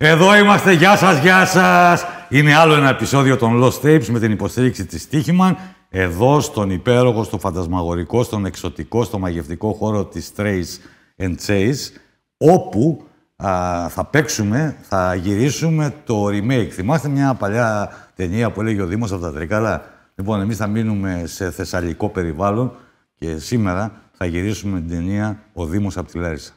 Εδώ είμαστε, γεια σας, γεια σας! Είναι άλλο ένα επεισόδιο των Lost Tapes με την υποστήριξη της Τύχημαν. Εδώ στον υπέροχο, στο φαντασμαγορικό, στον εξωτικό, στο μαγευτικό χώρο της Trace and Chase, όπου α, θα παίξουμε, θα γυρίσουμε το remake. Θυμάστε μια παλιά ταινία που έλεγε ο Δήμος από τα Τρικάλα. Λοιπόν, εμείς θα μείνουμε σε θεσσαλικό περιβάλλον και σήμερα θα γυρίσουμε την ταινία «Ο Δήμος από τη Λάρισα».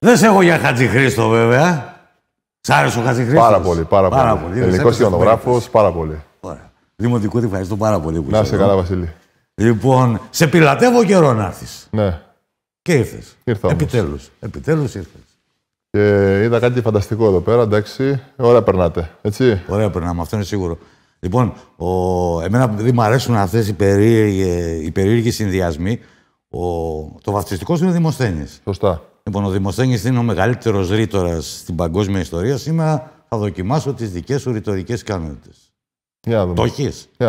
Δεν σε έχω για Χατζη Χρήστο, βέβαια. Σ' άρεσε ο Χατζη Πάρα πολύ, πάρα, πάρα πολύ. πολύ. Ελληνικό πάρα πολύ. Ωραία. Δημοτικό, ευχαριστώ πάρα πολύ που Να σε καλά, Βασίλη. Λοιπόν, σε πειλατεύω καιρό να έρθεις. Ναι. Και ήρθες. Ήρθα. Επιτέλους. Επιτέλους ήρθες. Και είδα κάτι φανταστικό εδώ πέρα, εντάξει. Ωραία περνάτε, έτσι. Ωραία περνάμε, αυτό είναι σίγουρο. Λοιπόν, ο... εμένα δεν μου αρέσουν αυτές οι, περίεργοι συνδυασμοί, ο... το βαφτιστικό είναι Δημοσθένης. Σωστά. Λοιπόν, ο Δημοσθένης είναι ο μεγαλύτερος ρήτορας στην παγκόσμια ιστορία. Σήμερα θα δοκιμάσω τις δικές σου ρητορικές ικανότητες. Για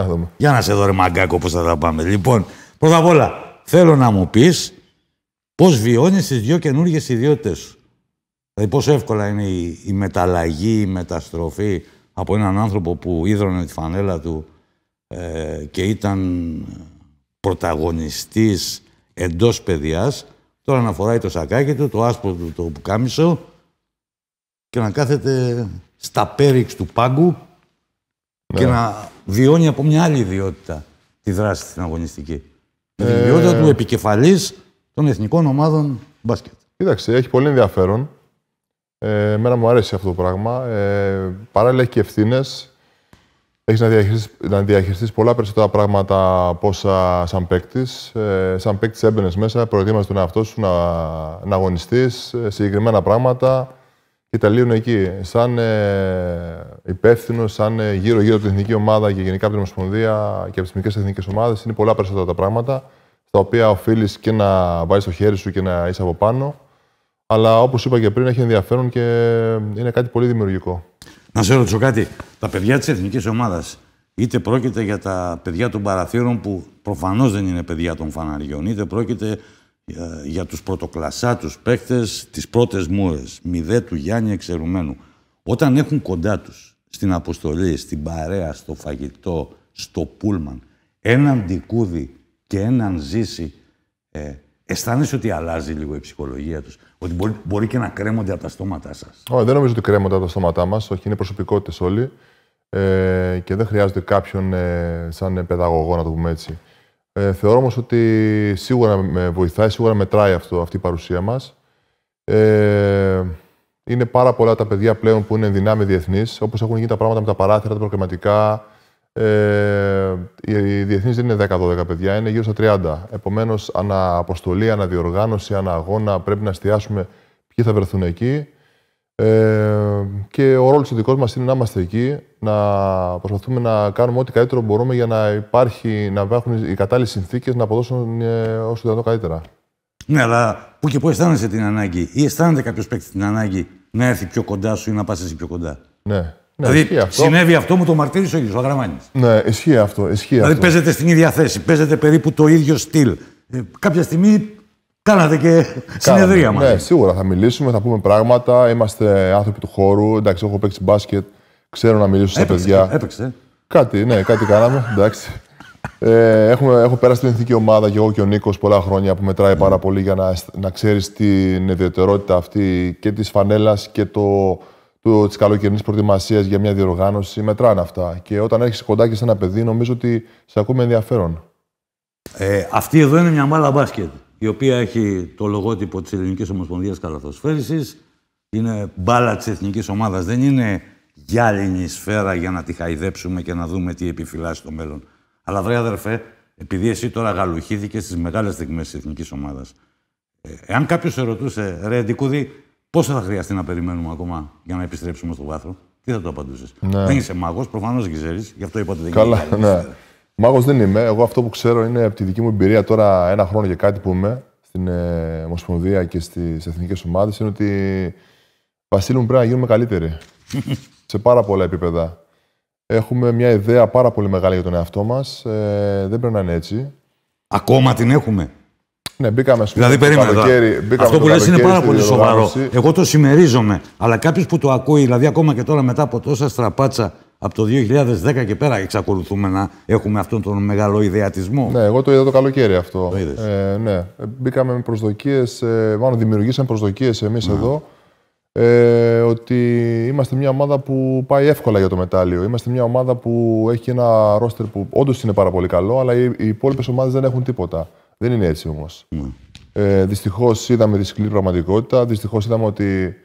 δούμε. Για, να σε δω, ρε μαγκάκο, πώς θα τα πάμε. Λοιπόν, πρώτα απ' όλα, θέλω να μου πεις πώς βιώνεις τις δύο καινούργιες ιδιότητες σου. Δηλαδή, πόσο εύκολα είναι η, η μεταλλαγή, η μεταστροφή από έναν άνθρωπο που ίδρωνε τη φανέλα του ε, και ήταν πρωταγωνιστής εντός παιδιάς Τώρα να φοράει το σακάκι του, το άσπρο του το πουκάμισο και να κάθεται στα πέριξ του πάγκου και ναι. να βιώνει από μια άλλη ιδιότητα τη δράση στην αγωνιστική. Η την ιδιότητα ε. του επικεφαλής των εθνικών ομάδων μπάσκετ. Κοίταξε, έχει πολύ ενδιαφέρον. Ε, εμένα μου αρέσει αυτό το πράγμα. Ε, παράλληλα έχει και ευθύνες έχεις να διαχειριστείς να διαχειριστείς πολλά περισσότερα πράγματα από όσα σαν παίκτης. Ε, σαν παίκτης έμπαινες μέσα, προετοίμασες τον εαυτό σου να, να αγωνιστείς συγκεκριμένα πράγματα και τελείωνε εκεί. Σαν ε, υπεύθυνο, σαν ε, γύρω-γύρω από την εθνική ομάδα και γενικά από την Ομοσπονδία και από τις μικρές εθνικές ομάδες είναι πολλά περισσότερα τα πράγματα στα οποία οφείλεις και να βάλεις το χέρι σου και να είσαι από πάνω. Αλλά όπως είπα και πριν, έχει ενδιαφέρον και είναι κάτι πολύ δημιουργικό. Να σε ρωτήσω κάτι. Τα παιδιά της εθνικής ομάδας, είτε πρόκειται για τα παιδιά των παραθύρων που προφανώς δεν είναι παιδιά των φαναριών, είτε πρόκειται ε, για, τους του πρωτοκλασσάτου παίχτε πρώτες πρώτε μούρες, μηδέ του Γιάννη Εξαιρουμένου. Όταν έχουν κοντά τους στην αποστολή, στην παρέα, στο φαγητό, στο πούλμαν, έναν δικούδι και έναν ζήσει, ε, αισθάνεσαι ότι αλλάζει λίγο η ψυχολογία τους. Ότι μπορεί, μπορεί και να κρέμονται από τα στόματά σας. Όχι, δεν νομίζω ότι κρέμονται από τα στόματά μας. Όχι, είναι προσωπικότητες όλοι. Ε, και δεν χρειάζεται κάποιον ε, σαν ε, παιδαγωγό, να το πούμε έτσι. Ε, θεωρώ όμως ότι σίγουρα με βοηθάει, σίγουρα μετράει αυτό, αυτή η παρουσία μας. Ε, είναι πάρα πολλά τα παιδιά πλέον που είναι δυνάμει διεθνείς, όπως έχουν γίνει τα πράγματα με τα παράθυρα, τα προκριματικά, ε, οι διεθνεί δεν είναι 10-12 παιδιά, είναι γύρω στα 30. Επομένω, ανά αποστολή, ανά διοργάνωση, ανά αγώνα, πρέπει να εστιάσουμε ποιοι θα βρεθούν εκεί. Ε, και ο ρόλος ο δικός μας είναι να είμαστε εκεί, να προσπαθούμε να κάνουμε ό,τι καλύτερο μπορούμε για να, υπάρχει, να υπάρχουν οι κατάλληλες συνθήκες να αποδώσουν ε, όσο δυνατόν καλύτερα. Ναι, αλλά πού και πού αισθάνεσαι την ανάγκη, ή αισθάνεται κάποιος παίκτης την ανάγκη να έρθει πιο κοντά σου ή να πας πιο κοντά. Ναι. Ναι, δηλαδή, αυτό. συνέβη αυτό μου το μαρτύρησε ο ίδιος ο Αγραμάνη. Ναι, ισχύει αυτό. Ισχύει δηλαδή, αυτό. παίζετε στην ίδια θέση, παίζετε περίπου το ίδιο στυλ. Ε, κάποια στιγμή κάνατε και συνεδρία μα. Ναι, σίγουρα θα μιλήσουμε, θα πούμε πράγματα. Είμαστε άνθρωποι του χώρου. Εντάξει, έχω παίξει μπάσκετ, ξέρω να μιλήσω στα παιδιά. Έπαιξε. Κάτι, ναι, κάτι κάναμε. Εντάξει. Ε, έχουμε, έχω πέρασει την εθνική ομάδα και εγώ και ο Νίκος πολλά χρόνια που μετράει πάρα ναι. πολύ για να, να ξέρεις την ιδιαιτερότητα αυτή και της φανέλας και το, της καλοκαιρινής προετοιμασίας για μια διοργάνωση. Μετράνε αυτά. Και όταν έρχεσαι κοντά και σε ένα παιδί, νομίζω ότι σε ακούμε ενδιαφέρον. Ε, αυτή εδώ είναι μια μάλα μπάσκετ, η οποία έχει το λογότυπο της Ελληνικής Ομοσπονδίας Καλαθοσφαίριση. Είναι μπάλα της εθνικής ομάδας. Δεν είναι γυάλινη σφαίρα για να τη χαϊδέψουμε και να δούμε τι επιφυλάσσει το μέλλον. Αλλά βρε αδερφέ, επειδή εσύ τώρα γαλουχήθηκε στις μεγάλες στιγμές της εθνικής ομάδας. Ε, εάν κάποιος σε ρωτούσε, ρε Αντικούδη, Πόσο θα χρειαστεί να περιμένουμε ακόμα για να επιστρέψουμε στο βάθρο, τι θα το απαντούσες. Ναι. Δεν είσαι μάγος, προφανώς δεν ξέρεις, γι' αυτό είπατε δεν Καλά, ναι. Μάγος δεν είμαι. Εγώ αυτό που ξέρω είναι από τη δική μου εμπειρία τώρα ένα χρόνο και κάτι που είμαι στην ε, Ομοσπονδία και στις εθνικές ομάδες είναι ότι Βασίλη μου πρέπει να γίνουμε καλύτεροι. σε πάρα πολλά επίπεδα. Έχουμε μια ιδέα πάρα πολύ μεγάλη για τον εαυτό μας. Ε, δεν πρέπει να είναι έτσι. Ακόμα την έχουμε. Ναι, μπήκαμε στο δηλαδή, περίμενε, Αυτό που λες είναι πάρα πολύ σοβαρό. Εγώ το συμμερίζομαι. Αλλά κάποιος που το ακούει, δηλαδή ακόμα και τώρα μετά από τόσα στραπάτσα από το 2010 και πέρα εξακολουθούμε να έχουμε αυτόν τον μεγάλο ιδεατισμό. Ναι, εγώ το είδα το καλοκαίρι αυτό. Ε, ναι. Ε, μπήκαμε με προσδοκίες, ε, μάλλον δημιουργήσαμε προσδοκίες εμείς ναι. εδώ. Ε, ότι είμαστε μια ομάδα που πάει εύκολα για το μετάλλιο. Είμαστε μια ομάδα που έχει ένα ρόστερ που όντως είναι πάρα πολύ καλό, αλλά οι, οι υπόλοιπες ομάδες δεν έχουν τίποτα. Δεν είναι έτσι όμως. Mm. Ε, Δυστυχώς είδαμε τη σκληρή πραγματικότητα. Δυστυχώς είδαμε ότι.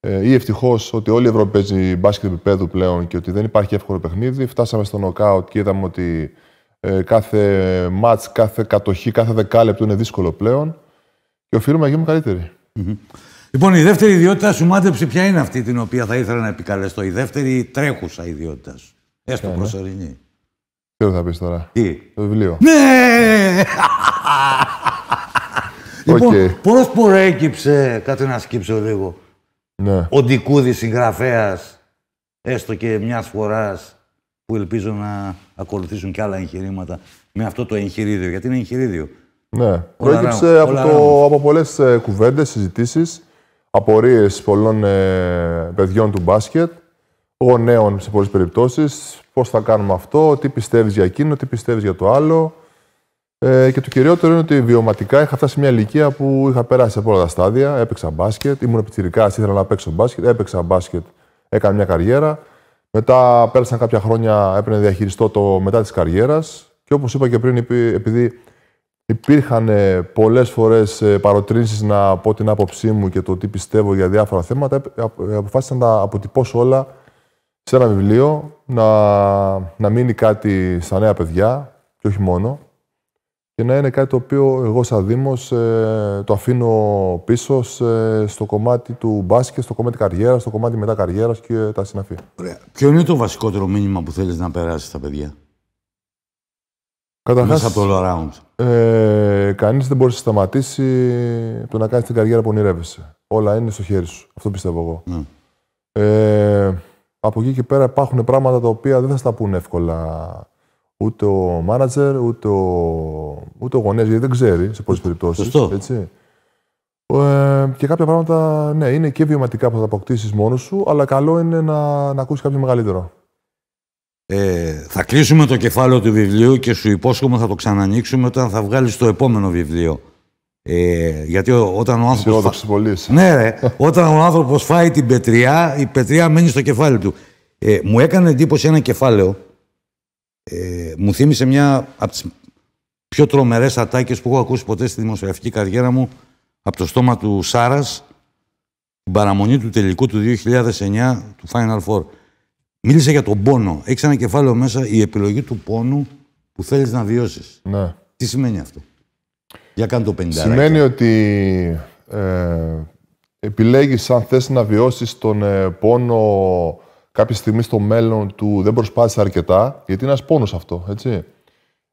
Ε, ή ευτυχώς ότι όλοι οι Ευρωπαίοι παίζουν μπάσκετ επίπεδου πλέον και ότι δεν υπάρχει εύκολο παιχνίδι. Φτάσαμε στο νοκάουτ και είδαμε ότι ε, κάθε μάτ, κάθε κατοχή, κάθε δεκάλεπτο είναι δύσκολο πλέον. Και οφείλουμε να γίνουμε καλύτεροι. Mm-hmm. Λοιπόν, η ευτυχω οτι κάθε δεκάλεπτο είναι δύσκολο πλέον. Και οφείλουμε να γίνουμε καλύτεροι. Λοιπόν, η ευρωπη παιζει σου μάντεψε ποια είναι αυτή την οποία θα ήθελα να γινουμε καλυτεροι λοιπον Η δεύτερη τρέχουσα ιδιότητα σου. μάτρεψε, ποια ειναι αυτη την οποια θα ηθελα να επικαλεστω η δευτερη τρεχουσα ιδιοτητα εστω προσωρινη Τι θα πεις τώρα. Τι. Το βιβλίο. Ναι! λοιπόν, okay. προέκυψε, κάτι να σκύψω λίγο, ναι. ο Ντικούδης συγγραφέας έστω και μιας φοράς που ελπίζω να ακολουθήσουν και άλλα εγχειρήματα με αυτό το εγχειρίδιο, γιατί είναι εγχειρίδιο. Ναι, προέκυψε από, το, από πολλές ε, κουβέντες, συζητήσεις, απορίες πολλών ε, παιδιών του μπάσκετ, γονέων σε πολλές περιπτώσεις, πώς θα κάνουμε αυτό, τι πιστεύεις για εκείνο, τι πιστεύεις για το άλλο. Ε, και το κυριότερο είναι ότι βιωματικά είχα φτάσει σε μια ηλικία που είχα περάσει από όλα τα στάδια. Έπαιξα μπάσκετ, ήμουν επιτηρικά, ήθελα να παίξω μπάσκετ. Έπαιξα μπάσκετ, έκανα μια καριέρα. Μετά πέρασαν κάποια χρόνια, έπαιρνε διαχειριστό το μετά της καριέρας. Και όπως είπα και πριν, επειδή υπήρχαν ε, πολλές φορές ε, παροτρύνσεις να πω την άποψή μου και το τι πιστεύω για διάφορα θέματα, ε, αποφάσισα να τα αποτυπώσω όλα σε ένα βιβλίο, να, να μείνει κάτι στα νέα παιδιά και όχι μόνο και να είναι κάτι το οποίο εγώ σαν Δήμος ε, το αφήνω πίσω στο κομμάτι του μπάσκετ, στο κομμάτι καριέρας, στο κομμάτι μετά καριέρας και τα συναφή. Ωραία. Ποιο είναι το βασικότερο μήνυμα που θέλεις να περάσεις στα παιδιά. Καταρχάς, Μέσα από το all around. Ε, κανείς δεν μπορεί να σταματήσει το να κάνεις την καριέρα που ονειρεύεσαι. Όλα είναι στο χέρι σου. Αυτό πιστεύω εγώ. Ναι. Ε, από εκεί και πέρα υπάρχουν πράγματα τα οποία δεν θα στα πουν εύκολα ούτε ο μάνατζερ, ούτε ο, ούτε γονέας, γιατί δεν ξέρει σε πολλές περιπτώσεις. Έτσι. Ε, και κάποια πράγματα, ναι, είναι και βιωματικά που θα τα αποκτήσεις μόνος σου, αλλά καλό είναι να, να ακούσεις κάποιο μεγαλύτερο. Ε, θα κλείσουμε το κεφάλαιο του βιβλίου και σου υπόσχομαι θα το ξανανοίξουμε όταν θα βγάλεις το επόμενο βιβλίο. Ε, γιατί όταν ο άνθρωπος... Φα... Ναι, ρε, όταν ο άνθρωπος φάει την πετριά, η πετριά μένει στο κεφάλι του. Ε, μου έκανε εντύπωση ένα κεφάλαιο ε, μου θύμισε μια από τις πιο τρομερές ατάκες που έχω ακούσει ποτέ στη δημοσιογραφική καριέρα μου από το στόμα του Σάρας την παραμονή του τελικού του 2009 του Final Four. Μίλησε για τον πόνο. Έχεις ένα κεφάλαιο μέσα η επιλογή του πόνου που θέλεις να βιώσεις. Ναι. Τι σημαίνει αυτό. Για κάνε το 50. Σημαίνει ότι ε, επιλέγεις αν θες να βιώσεις τον ε, πόνο κάποια στιγμή στο μέλλον του δεν προσπάθησε αρκετά, γιατί είναι ένας πόνος αυτό, έτσι.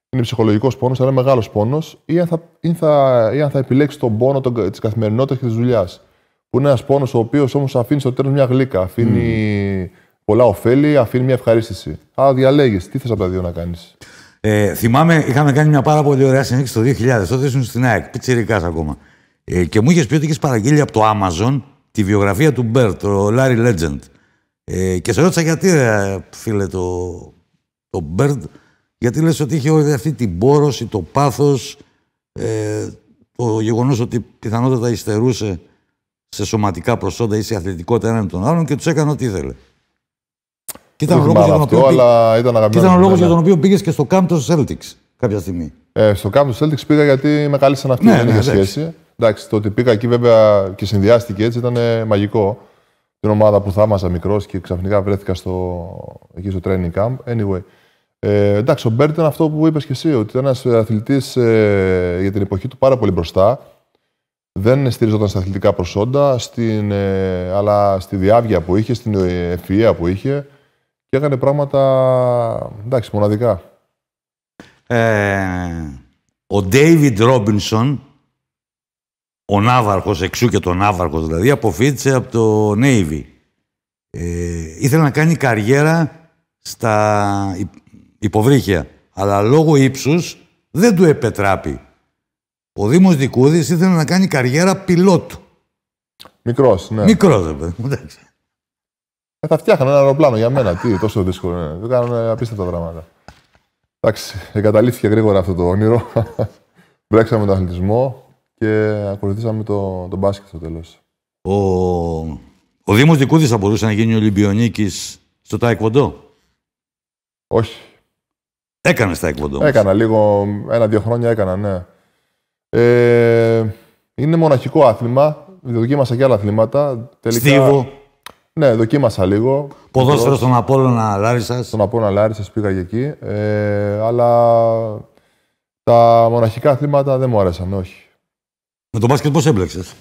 Είναι ψυχολογικός πόνος, αλλά μεγάλος πόνος, ή, θα, ή, ή αν θα επιλέξει τον πόνο της καθημερινότητας και της δουλειάς. Που είναι ένας πόνος ο οποίος όμως αφήνει στο τέλος μια γλύκα. Αφήνει πολλά ωφέλη, αφήνει μια ευχαρίστηση. Άρα διαλέγεις τι θες από τα δύο να κάνεις. Ε, θυμάμαι, είχαμε κάνει μια πάρα πολύ ωραία συνέντευξη το 2000. Τότε ήσουν στην ΑΕΚ, πιτσυρικά ακόμα. Ε, και μου είχες πει ότι είχες παραγγείλει από το Amazon τη βιογραφία του Μπέρτ, το Larry Legend. Ε, και σε ρώτησα γιατί, ε, φίλε, το, το Bird, γιατί λες ότι είχε όλη αυτή την πόρωση, το πάθος, ε, το γεγονός ότι πιθανότατα υστερούσε σε σωματικά προσόντα ή σε αθλητικότητα έναν τον άλλον και τους έκανε ό,τι ήθελε. Και ήταν ο λόγος για, τον αλλά ήταν και ήταν λόγος ναι, για τον ναι. οποίο πήγε και στο κάμπ του Celtics κάποια στιγμή. Ε, στο κάμπ του Celtics πήγα γιατί με κάλεσαν αυτή ναι, ναι, είχε σχέση. Εντάξει, το ότι πήγα εκεί βέβαια και συνδυάστηκε έτσι ήταν μαγικό την ομάδα που θα μικρός μικρός και ξαφνικά βρέθηκα στο, εκεί στο training camp. Anyway. Ε, εντάξει, ο Μπέρντ ήταν αυτό που είπες και εσύ, ότι ήταν ένας αθλητής ε, για την εποχή του πάρα πολύ μπροστά. Δεν στηριζόταν στα αθλητικά προσόντα, στην, ε, αλλά στη διάβια που είχε, στην ε, ευφυα που είχε και έκανε πράγματα εντάξει, μοναδικά. Ε, ο Ντέιβιντ Ρόμπινσον ο ναύαρχος, εξού και το ναύαρχος δηλαδή, αποφύτησε από το Navy. Ε, ήθελε να κάνει καριέρα στα υποβρύχια, αλλά λόγω ύψους δεν του επετράπη. Ο Δήμος Δικούδη ήθελε να κάνει καριέρα πιλότου. Μικρός, ναι. Μικρός, δεν εντάξει. Ε, θα φτιάχνανε ένα αεροπλάνο για μένα. Τι, τόσο δύσκολο είναι. Δεν κάνουν απίστευτα πράγματα. Εντάξει, εγκαταλείφθηκε γρήγορα αυτό το όνειρο. Μπρέξαμε τον αθλητισμό και ακολουθήσαμε το, το μπάσκετ στο τέλος. Ο, ο Δήμος Δικούδη θα μπορούσε να γίνει Ολυμπιονίκης στο Τάικβοντό. Όχι. εκποντό. Τάικβοντό. Έκανα λίγο, ένα-δύο χρόνια έκανα, ναι. Ε, είναι μοναχικό άθλημα. Δοκίμασα και άλλα αθλήματα. Τελικά... Ναι, δοκίμασα λίγο. Ποδόσφαιρο στον Απόλλωνα Λάρισας. Στον Απόλλωνα Λάρισας πήγα και εκεί. Ε, αλλά τα μοναχικά αθλήματα δεν μου άρεσαν, όχι. Με το μπάσκετ πώς έμπλεξες.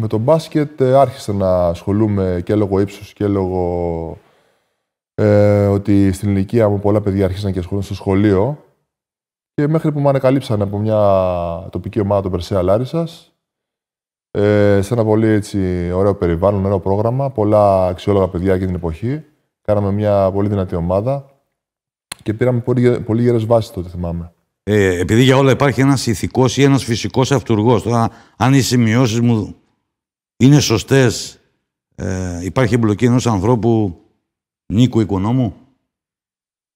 Με το μπάσκετ ε, άρχισα να ασχολούμαι και λόγω ύψους και λόγω ε, ότι στην ηλικία μου πολλά παιδιά άρχισαν και ασχολούνται στο σχολείο. Και μέχρι που με ανακαλύψαν από μια τοπική ομάδα του Περσέα Λάρισας, ε, σε ένα πολύ έτσι, ωραίο περιβάλλον, ωραίο πρόγραμμα, πολλά αξιόλογα παιδιά και την εποχή. Κάναμε μια πολύ δυνατή ομάδα και πήραμε πολύ, πολύ γερές βάσεις τότε, θυμάμαι. Ε, επειδή για όλα υπάρχει ένας ηθικός ή ένας φυσικός αυτούργος. Τώρα, αν οι σημειώσεις μου είναι σωστές, ε, υπάρχει εμπλοκή ενός ανθρώπου Νίκου Οικονόμου.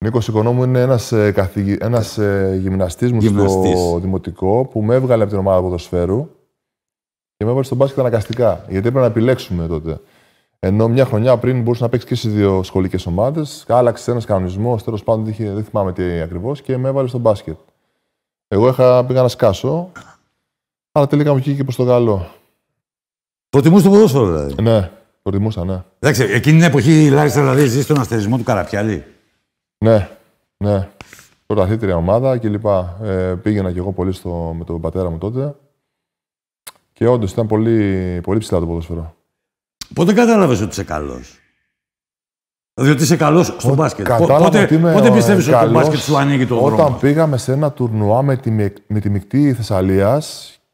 Νίκος Οικονόμου είναι ένας, ε, ένας ε, γυμναστής μου στο Δημοτικό που με έβγαλε από την ομάδα ποδοσφαίρου και με έβαλε στον μπάσκετ αναγκαστικά, γιατί έπρεπε να επιλέξουμε τότε. Ενώ μια χρονιά πριν μπορούσε να παίξει και στις δύο σχολικές ομάδες, άλλαξε ένας κανονισμός, τέλος πάντων δεν θυμάμαι τι ακριβώς και με έβαλε στο μπάσκετ. Εγώ είχα, πήγα να σκάσω, αλλά τελικά μου και προς το καλό. Προτιμούσε το ποδόσφαιρο, δηλαδή. Ναι, προτιμούσα, ναι. Εντάξει, εκείνη την εποχή η Λάρισα δηλαδή ζεις στον αστερισμό του Καραπιάλη. Ναι, ναι. Πρωταθλήτρια ομάδα κλπ. Ε, πήγαινα κι εγώ πολύ στο, με τον πατέρα μου τότε. Και όντως ήταν πολύ, πολύ ψηλά το ποδόσφαιρο. Πότε κατάλαβες ότι είσαι καλός. Διότι είσαι καλός στο μπάσκετ. Κατάλαβα πότε ότι πότε πιστεύεις ότι το μπάσκετ σου ανοίγει το δρόμο. Όταν πήγαμε σε ένα τουρνουά με τη, με τη μεικτή Θεσσαλίας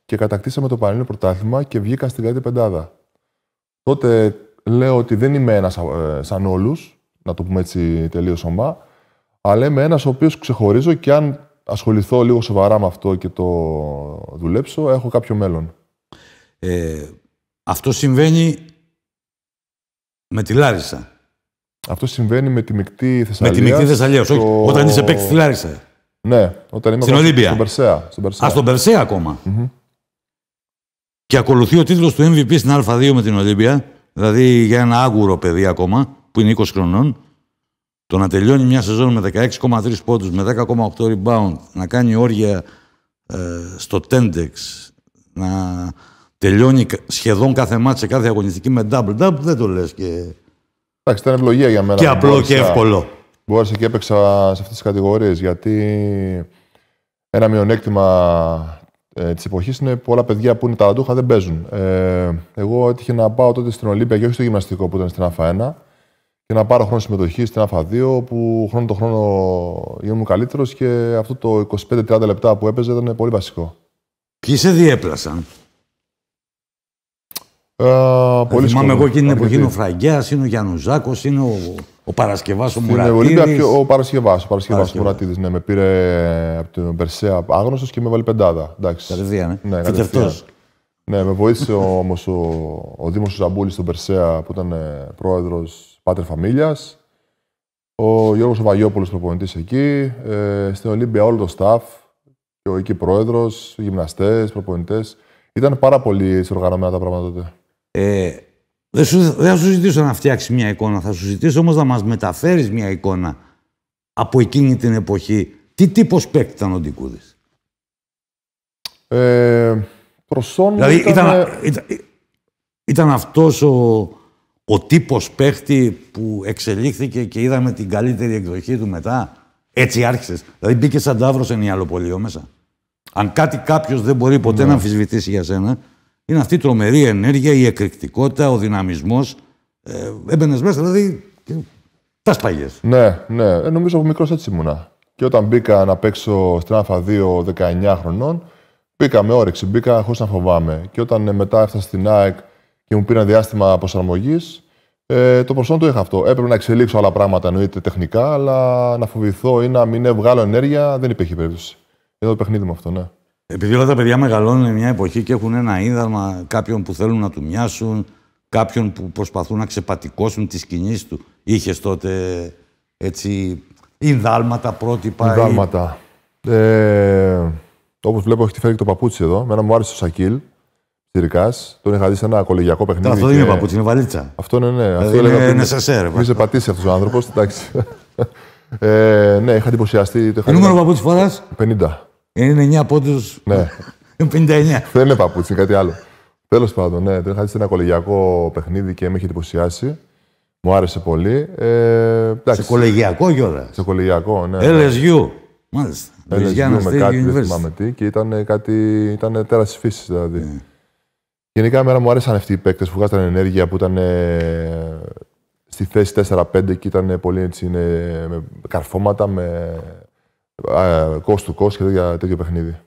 και κατακτήσαμε το Πανελλήνιο Πρωτάθλημα και βγήκα στην κάτι πεντάδα. Τότε λέω ότι δεν είμαι ένας ε, σαν όλους, να το πούμε έτσι τελείως σωμά, αλλά είμαι ένας ο οποίος ξεχωρίζω και αν ασχοληθώ λίγο σοβαρά με αυτό και το δουλέψω, έχω κάποιο μέλλον. Ε, αυτό συμβαίνει με τη Λάρισα. Αυτό συμβαίνει με τη μεικτή Θεσσαλία. Με τη μεικτή Θεσσαλία, Όταν είσαι παίκτης στη Λάρισα. Ναι, όταν είμαι στην Ολύμπια. Στον Περσέα. Στον Περσέα. Α, στον Περσέα Και ακολουθεί ο τίτλος του MVP στην Α2 με την Ολύμπια. Δηλαδή για ένα άγουρο παιδί ακόμα που είναι 20 χρονών. Το να τελειώνει μια σεζόν με 16,3 πόντους, με 10,8 rebound, να κάνει όρια ε, στο Τέντεξ να τελειώνει σχεδόν κάθε μάτς σε κάθε αγωνιστική με double-double, δεν το λες και Εντάξει, ήταν ευλογία για μένα. Και απλό και εύκολο. Μπόρεσα και έπαιξα σε αυτές τις κατηγορίες γιατί ένα μειονέκτημα ε, της εποχής είναι πολλά παιδιά που είναι ταλαντούχα δεν παίζουν. Ε, εγώ έτυχε να πάω τότε στην Ολύμπια και όχι στο γυμναστικό που ήταν στην ΑΦΑ 1 και να πάρω χρόνο συμμετοχή στην ΑΦΑ 2 που χρόνο το χρόνο ήμουν καλύτερος και αυτό το 25-30 λεπτά που έπαιζε ήταν πολύ βασικό. Ποιοι σε διέπλασαν. Ε, πολύ ε, Θυμάμαι εγώ εκείνη την εποχή είναι ο Φραγκιάς, είναι ο Γιανουζάκος, είναι ο, ο Παρασκευάς ο Μουρατίδη. Ο Παρασκευάς, ο Παρασκευάς ο Μουρατίδης. Ναι, με πήρε από την Περσέα άγνωστος και με βάλει πεντάδα. Εντάξει. Κατευθείαν. Ε. Ναι, ναι, ναι, με βοήθησε όμως ο, ο Δήμος Ζαμπούλης στον Περσέα που ήταν πρόεδρο Πάτρε Φαμίλιας. Ο Γιώργος Βαγιόπουλος προπονητής εκεί. Ε, στην Ολύμπια όλο το staff. Και ο εκεί πρόεδρος, γυμναστές, προπονητές. Ήταν πάρα πολύ οργανωμένα τα πράγματα τότε. Ε, δεν, σου, δεν θα σου ζητήσω να φτιάξεις μια εικόνα, θα σου ζητήσω όμως να μας μεταφέρεις μια εικόνα από εκείνη την εποχή. Τι τύπος παίκτη ήταν ο Ντικούδης. Ε, δηλαδή, ήταν, ήταν, αυτός ο, ο τύπος παίχτη που εξελίχθηκε και είδαμε την καλύτερη εκδοχή του μετά. Έτσι άρχισες. Δηλαδή μπήκε σαν τάβρος σε μέσα. Αν κάτι κάποιος δεν μπορεί ποτέ ναι. να αμφισβητήσει για σένα, είναι αυτή η τρομερή ενέργεια, η εκρηκτικότητα, ο δυναμισμός. Ε, Έμπαινες μέσα, δηλαδή. Και... Τα σπάγες. Ναι, ναι. Ε, νομίζω από μικρός έτσι ήμουνα. Και όταν μπήκα να παίξω στην Α2 19 χρονών, μπήκα με όρεξη, μπήκα χωρίς να φοβάμαι. Και όταν ε, μετά έφτασα στην ΑΕΚ και μου πήραν διάστημα προσαρμογής, ε, το προσόν το είχα αυτό. Έπρεπε να εξελίξω άλλα πράγματα εννοείται τεχνικά, αλλά να φοβηθώ ή να μην βγάλω ενέργεια δεν υπήρχε περίπτωση. Εδώ το παιχνίδι μου αυτό, ναι. Επειδή όλα τα παιδιά μεγαλώνουν μια εποχή και έχουν ένα είδαμα κάποιον που θέλουν να του μοιάσουν, κάποιον που προσπαθούν να ξεπατικώσουν τις κινήσεις του. Είχες τότε έτσι Ινδάλματα, πρότυπα. Ινδάλματα. Ή... Ε, Όπως βλέπω, έχει τη φέρει και το παπούτσι εδώ. Μένα μου άρεσε ο Σακίλ. Τυρικά. Τον είχα δει σε ένα κολεγιακό παιχνίδι. Αυτό δεν και... είναι παπούτσι, είναι βαλίτσα. Αυτό είναι, ναι. ναι. Δηλαδή αυτό είναι, έλεγα, είναι σε Είσαι πατήσει αυτός ο άνθρωπος. Εντάξει. ε, ναι, είχα εντυπωσιαστεί. Το είχα... νούμερο παπούτσι φοράς. 50. Είναι 9 πόντους. Ναι. 59. Δεν είναι παπούτσι, κάτι άλλο. Τέλος πάντων, ναι, τρέχα σε ένα κολεγιακό παιχνίδι και με είχε εντυπωσιάσει. Μου άρεσε πολύ. Ε, σε κολεγιακό κιόλας. Σε κολεγιακό, ναι. ναι. LSU. Μάλιστα. LSU με κάτι, δεν θυμάμαι τι. Και ήταν, κάτι, ήταν τη φύση δηλαδή. Ναι. Γενικά μέρα μου άρεσαν αυτοί οι παίκτες που βγάζαν ενέργεια που ήταν ε, στη θέση 4-5 και ήταν πολύ έτσι, είναι, με καρφώματα, με cost to cost και τέτοιο παιχνίδι.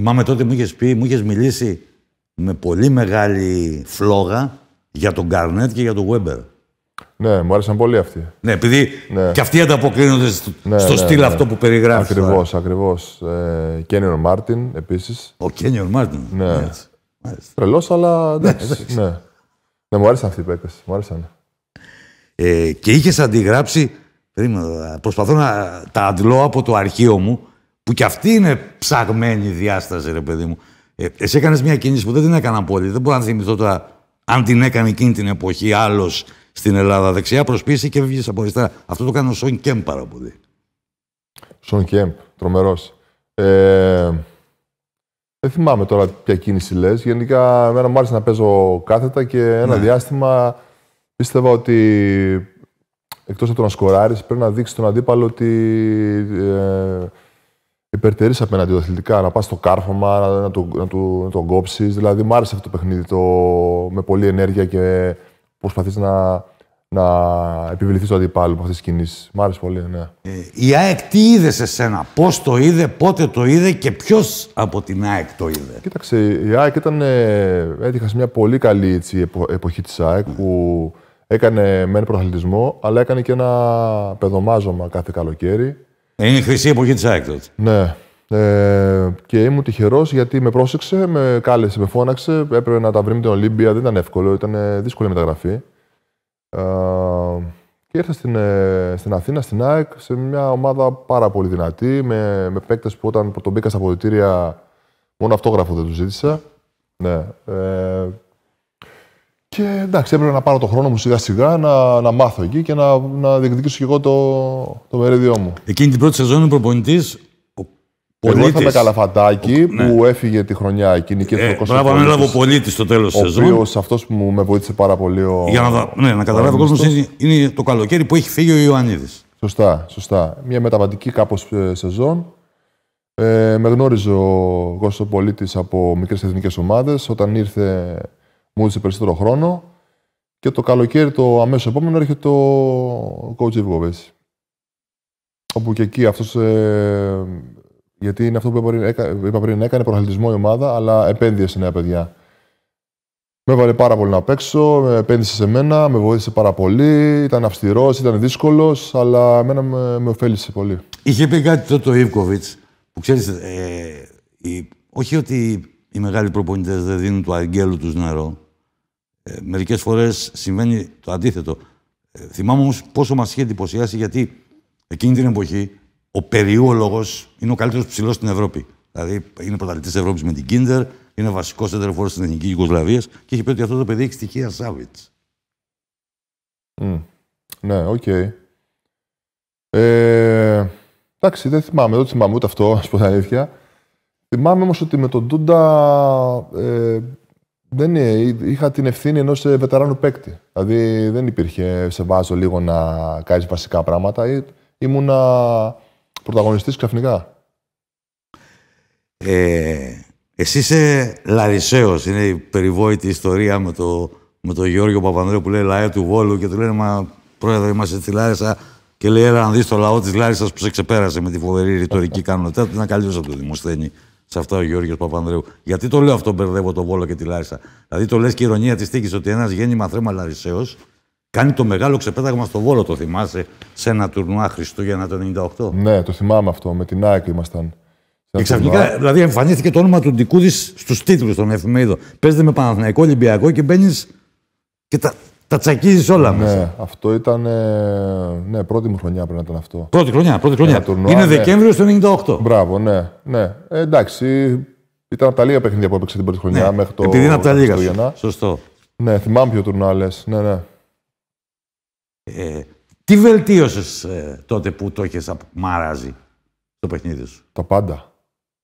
Θυμάμαι τότε μου είχες πει, μιλήσει με πολύ μεγάλη φλόγα για τον Καρνέτ και για τον Βέμπερ. Ναι, μου άρεσαν πολύ αυτοί. Ναι, επειδή ναι. και αυτοί ανταποκρίνονται στο, ναι, ναι στυλ ναι. αυτό που περιγράφεις. Ακριβώς, ακριβώς. Κένιον ε, Μάρτιν επίσης. Ο Κένιον Μάρτιν. Ναι. Τρελός, αλλά εντάξει. Ναι. ναι, μου άρεσαν αυτοί οι παίκτες. Μου άρεσαν. Ε, και είχες αντιγράψει Προσπαθώ να τα αντλώ από το αρχείο μου, που κι αυτή είναι ψαγμένη διάσταση, ρε παιδί μου. Ε, εσύ έκανες μια κίνηση που δεν την έκανα πολύ. Δεν μπορώ να θυμηθώ τώρα αν την έκανε εκείνη την εποχή άλλος στην Ελλάδα. Δεξιά προσπίση και βγήκε από αριστερά. Αυτό το έκανε ο Σον Κέμπ πάρα πολύ. Σον Κέμπ, τρομερός. Ε, δεν θυμάμαι τώρα ποια κίνηση λες. Γενικά, εμένα μου άρεσε να παίζω κάθετα και ένα ναι. διάστημα πίστευα ότι εκτός από το να σκοράρεις, πρέπει να δείξεις τον αντίπαλο ότι ε, υπερτερείς απέναντι του αθλητικά. Να πας στο κάρφωμα, να, να, το, να, το, να τον κόψεις. Δηλαδή, μου άρεσε αυτό το παιχνίδι το, με πολλή ενέργεια και προσπαθείς να, να επιβληθείς τον αντίπαλο από αυτές τις κινήσεις. Μ' άρεσε πολύ, ναι. Ε, η ΑΕΚ τι είδε σε σένα, πώς το είδε, πότε το είδε και ποιος από την ΑΕΚ το είδε. Κοίταξε, η ΑΕΚ ήταν. Ε, έτυχα σε μια πολύ καλή εποχή της ΑΕΚ ναι. που Έκανε μεν προαθλητισμό, αλλά έκανε και ένα παιδομάζωμα κάθε καλοκαίρι. Είναι η χρυσή εποχή της ΑΕΚ Ναι. Ε, και ήμουν τυχερός γιατί με πρόσεξε, με κάλεσε, με φώναξε. Έπρεπε να τα βρει με την Ολύμπια, δεν ήταν εύκολο, ήταν ε, δύσκολη μεταγραφή. και ήρθα ε, στην, Αθήνα, στην ΑΕΚ, σε μια ομάδα πάρα πολύ δυνατή, με, με παίκτες που όταν τον μπήκα στα αποδητήρια, μόνο αυτόγραφο δεν τους ζήτησα. Ναι. Ε, και εντάξει, έπρεπε να πάρω το χρόνο μου σιγά σιγά να, να μάθω εκεί και να, να διεκδικήσω και εγώ το, το μερίδιό μου. Εκείνη την πρώτη σεζόν ο προπονητής. Ο πολίτης... Εγώ είχαμε ο... που ναι. έφυγε τη χρονιά εκείνη και το ε, Μπράβο, να έλαβε ο πολίτης στο τέλος της σεζόν. Ο οποίος αυτός που με βοήθησε πάρα πολύ. Για να, ναι, να καταλάβει ο κόσμο είναι, είναι το καλοκαίρι που έχει φύγει ο Ιωαννίδης. Σωστά, σωστά. Μια μεταβατική κάπως ε, σεζόν. Ε, με γνώριζε ο Κώστο Πολίτης από μικρές εθνικές ομάδες. Όταν ήρθε μου έδωσε περισσότερο χρόνο και το καλοκαίρι το αμέσως επόμενο έρχεται το coach Ιβγοβέση. Όπου και εκεί αυτός ε, γιατί είναι αυτό που είπα πριν, έκανε προχαλητισμό η ομάδα, αλλά επένδυε σε νέα παιδιά. Με έβαλε πάρα πολύ να παίξω, επένδυσε σε μένα, με βοήθησε πάρα πολύ. Ήταν αυστηρός, ήταν δύσκολος, αλλά εμένα με, με πολύ. Είχε πει κάτι τότε ο Ιβκοβιτ, που ξέρεις, ε, όχι ότι οι μεγάλοι προπονητές δεν δίνουν του αγγέλου τους νερό, ε, Μερικές φορές συμβαίνει το αντίθετο. Ε, θυμάμαι όμως πόσο μας είχε εντυπωσιάσει γιατί εκείνη την εποχή ο περιόλογος είναι ο καλύτερος ψηλός στην Ευρώπη. Δηλαδή είναι πρωταθλητής Ευρώπης με την Κίντερ, είναι βασικός εντερφόρ στην ελληνική Ιουγκοσλαβίας και έχει πει ότι αυτό το παιδί έχει στοιχεία Σάβιτ. Ναι, οκ. Okay. Ε, εντάξει, δεν θυμάμαι, δεν θυμάμαι ούτε αυτό, α πούμε αλήθεια. Θυμάμαι όμως ότι με τον Ντούντα ε, δεν είχα την ευθύνη ενός ε, βετεράνου παίκτη. Δηλαδή δεν υπήρχε σε βάζω λίγο να κάνεις βασικά πράγματα. Ή, ε, ήμουνα πρωταγωνιστής ξαφνικά. Ε, εσύ είσαι Λαρισαίος. Είναι η ημουνα πρωταγωνιστή ξαφνικα ε εσυ εισαι ιστορία με το, με το Γιώργο Παπανδρέου που λέει «Λαέ του Βόλου» και του λένε «Μα πρόεδρε είμαστε στη Λάρισα» και λέει «Έλα να δεις το λαό της Λάρισας που σε ξεπέρασε με τη φοβερή ρητορική κανονότητα του να καλύψω από το Δημοσθένη» σε αυτά ο Γιώργος Παπανδρέου. Γιατί το λέω αυτό, μπερδεύω το βόλο και τη Λάρισα. Δηλαδή το λες και η ηρωνία της τύχης ότι ένας γέννημα θρέμα Λαρισαίος κάνει το μεγάλο ξεπέταγμα στο βόλο, το θυμάσαι, σε ένα τουρνουά Χριστούγεννα το 98. Ναι, το θυμάμαι αυτό, με την ΑΕΚ ήμασταν. Και ξαφνικά, δηλαδή, εμφανίστηκε το όνομα του Ντικούδης στους τίτλους των εφημερίδων. Παίζεται με Παναθηναϊκό Ολυμπιακό και μπαίνεις. Και τα, τα τσακίζεις όλα ναι, μέσα. αυτό ήταν. Ε, ναι, πρώτη μου χρονιά πριν να ήταν αυτό. Πρώτη χρονιά, πρώτη χρονιά. Τουρνουά, Είναι ναι. Δεκέμβριο του 98. Μπράβο, ναι. ναι. Ε, εντάξει, ήταν από τα λίγα παιχνίδια που έπαιξε την πρώτη χρονιά ναι. μέχρι το. Επειδή είναι από τα λίγα. Σωστό. Ναι, θυμάμαι ποιο τουρνουά λες. Ναι, ναι. Ε, τι βελτίωσες ε, τότε που το είχες μαράζει το παιχνίδι σου. Τα πάντα.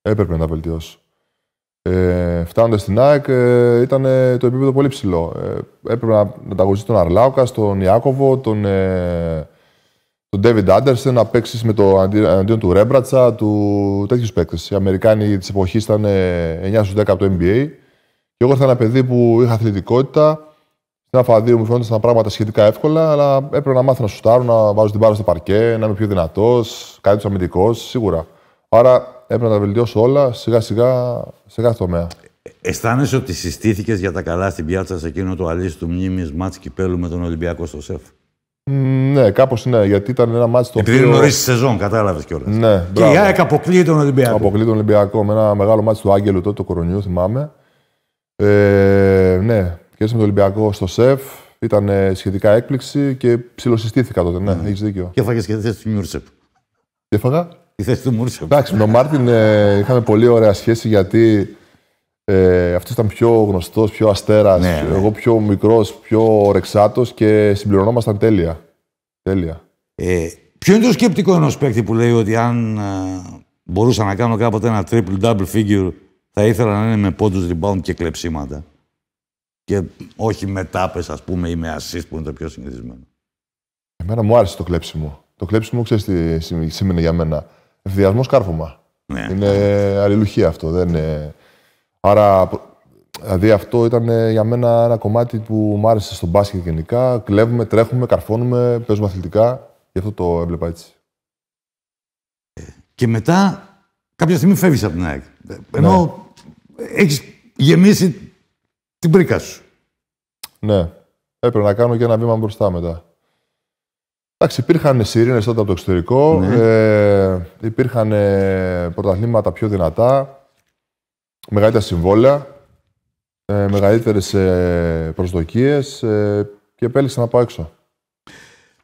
Έπρεπε να τα βελτιώσω. Ε, Φτάνοντας στην ΑΕΚ, ε, ήταν το επίπεδο πολύ ψηλό. Ε, έπρεπε να, να τον Αρλάουκα, τον Ιάκοβο, τον, ε, τον David να παίξεις με το αντίον του Ρέμπρατσα, του τέτοιους παίκτες. Οι Αμερικάνοι της εποχής ήταν 9 στου 10 από το NBA. Και εγώ ήρθα ένα παιδί που είχα αθλητικότητα. Στην αφαδία μου φαίνονταν τα πράγματα σχετικά εύκολα, αλλά έπρεπε να μάθω να σουτάρω, να βάζω την μπάρα στο παρκέ, να είμαι πιο δυνατός, του αμυντικός, σίγουρα. Άρα Έπρεπε να τα βελτιώσω όλα σιγά σιγά σε κάθε τομέα. Αισθάνεσαι ότι συστήθηκες για τα καλά στην πιάτσα σε εκείνο το αλή του μνήμης μάτ κυπέλου με τον Ολυμπιακό στο σεφ. Ναι, κάπως ναι, γιατί ήταν ένα μάτι το οποίο. Επειδή νωρίς στη σεζόν, κατάλαβες κιόλας. Ναι, και η ΑΕΚ αποκλείει τον Ολυμπιακό. Αποκλείει τον Ολυμπιακό με ένα μεγάλο μάτι του Άγγελου τότε, το κορονιού, θυμάμαι. Ε, ναι, και με τον Ολυμπιακό στο σεφ. Ήταν σχετικά έκπληξη και ψιλοσυστήθηκα τότε. Ναι, mm. Ναι. έχεις δίκιο. Και φάγε και θέση του Μιούρσεπ. Τι έφαγα? Η θέση του Εντάξει, με τον Μάρτιν ε, είχαμε πολύ ωραία σχέση γιατί ε, αυτός ήταν πιο γνωστός, πιο αστέρας. Ναι, ναι. Εγώ πιο μικρός, πιο ρεξάτος και συμπληρωνόμασταν τέλεια. τέλεια. Ε, ποιο είναι το σκεπτικό ενός παίκτη που λέει ότι αν ε, μπορούσα να κάνω κάποτε ένα triple double figure θα ήθελα να είναι με πόντους rebound και κλεψίματα. Και όχι με τάπες, ας πούμε, ή με assist που είναι το πιο συνηθισμένο. Εμένα μου άρεσε το κλέψιμο. Το κλέψιμο, ξέρεις τι σημαίνει για μένα. Ευδιασμό κάρφωμα. Ναι. Είναι ναι. αλληλουχία αυτό. Δεν είναι... Άρα, δηλαδή αυτό ήταν ε, για μένα ένα κομμάτι που μου άρεσε στο μπάσκετ γενικά. Κλέβουμε, τρέχουμε, καρφώνουμε, παίζουμε αθλητικά. Γι' αυτό το έβλεπα έτσι. Ε, και μετά κάποια στιγμή φεύγεις από την ΑΕΚ. Ενώ ναι. έχεις γεμίσει την πρίκα σου. Ναι. Έπρεπε να κάνω και ένα βήμα μπροστά μετά. Εντάξει, υπήρχαν σιρήνες τότε από το εξωτερικό, ναι. ε, υπήρχαν ε, πρωταθλήματα πιο δυνατά, μεγαλύτερα συμβόλαια, ε, μεγαλύτερες ε, προσδοκίες ε, και επέλεξα να πάω έξω.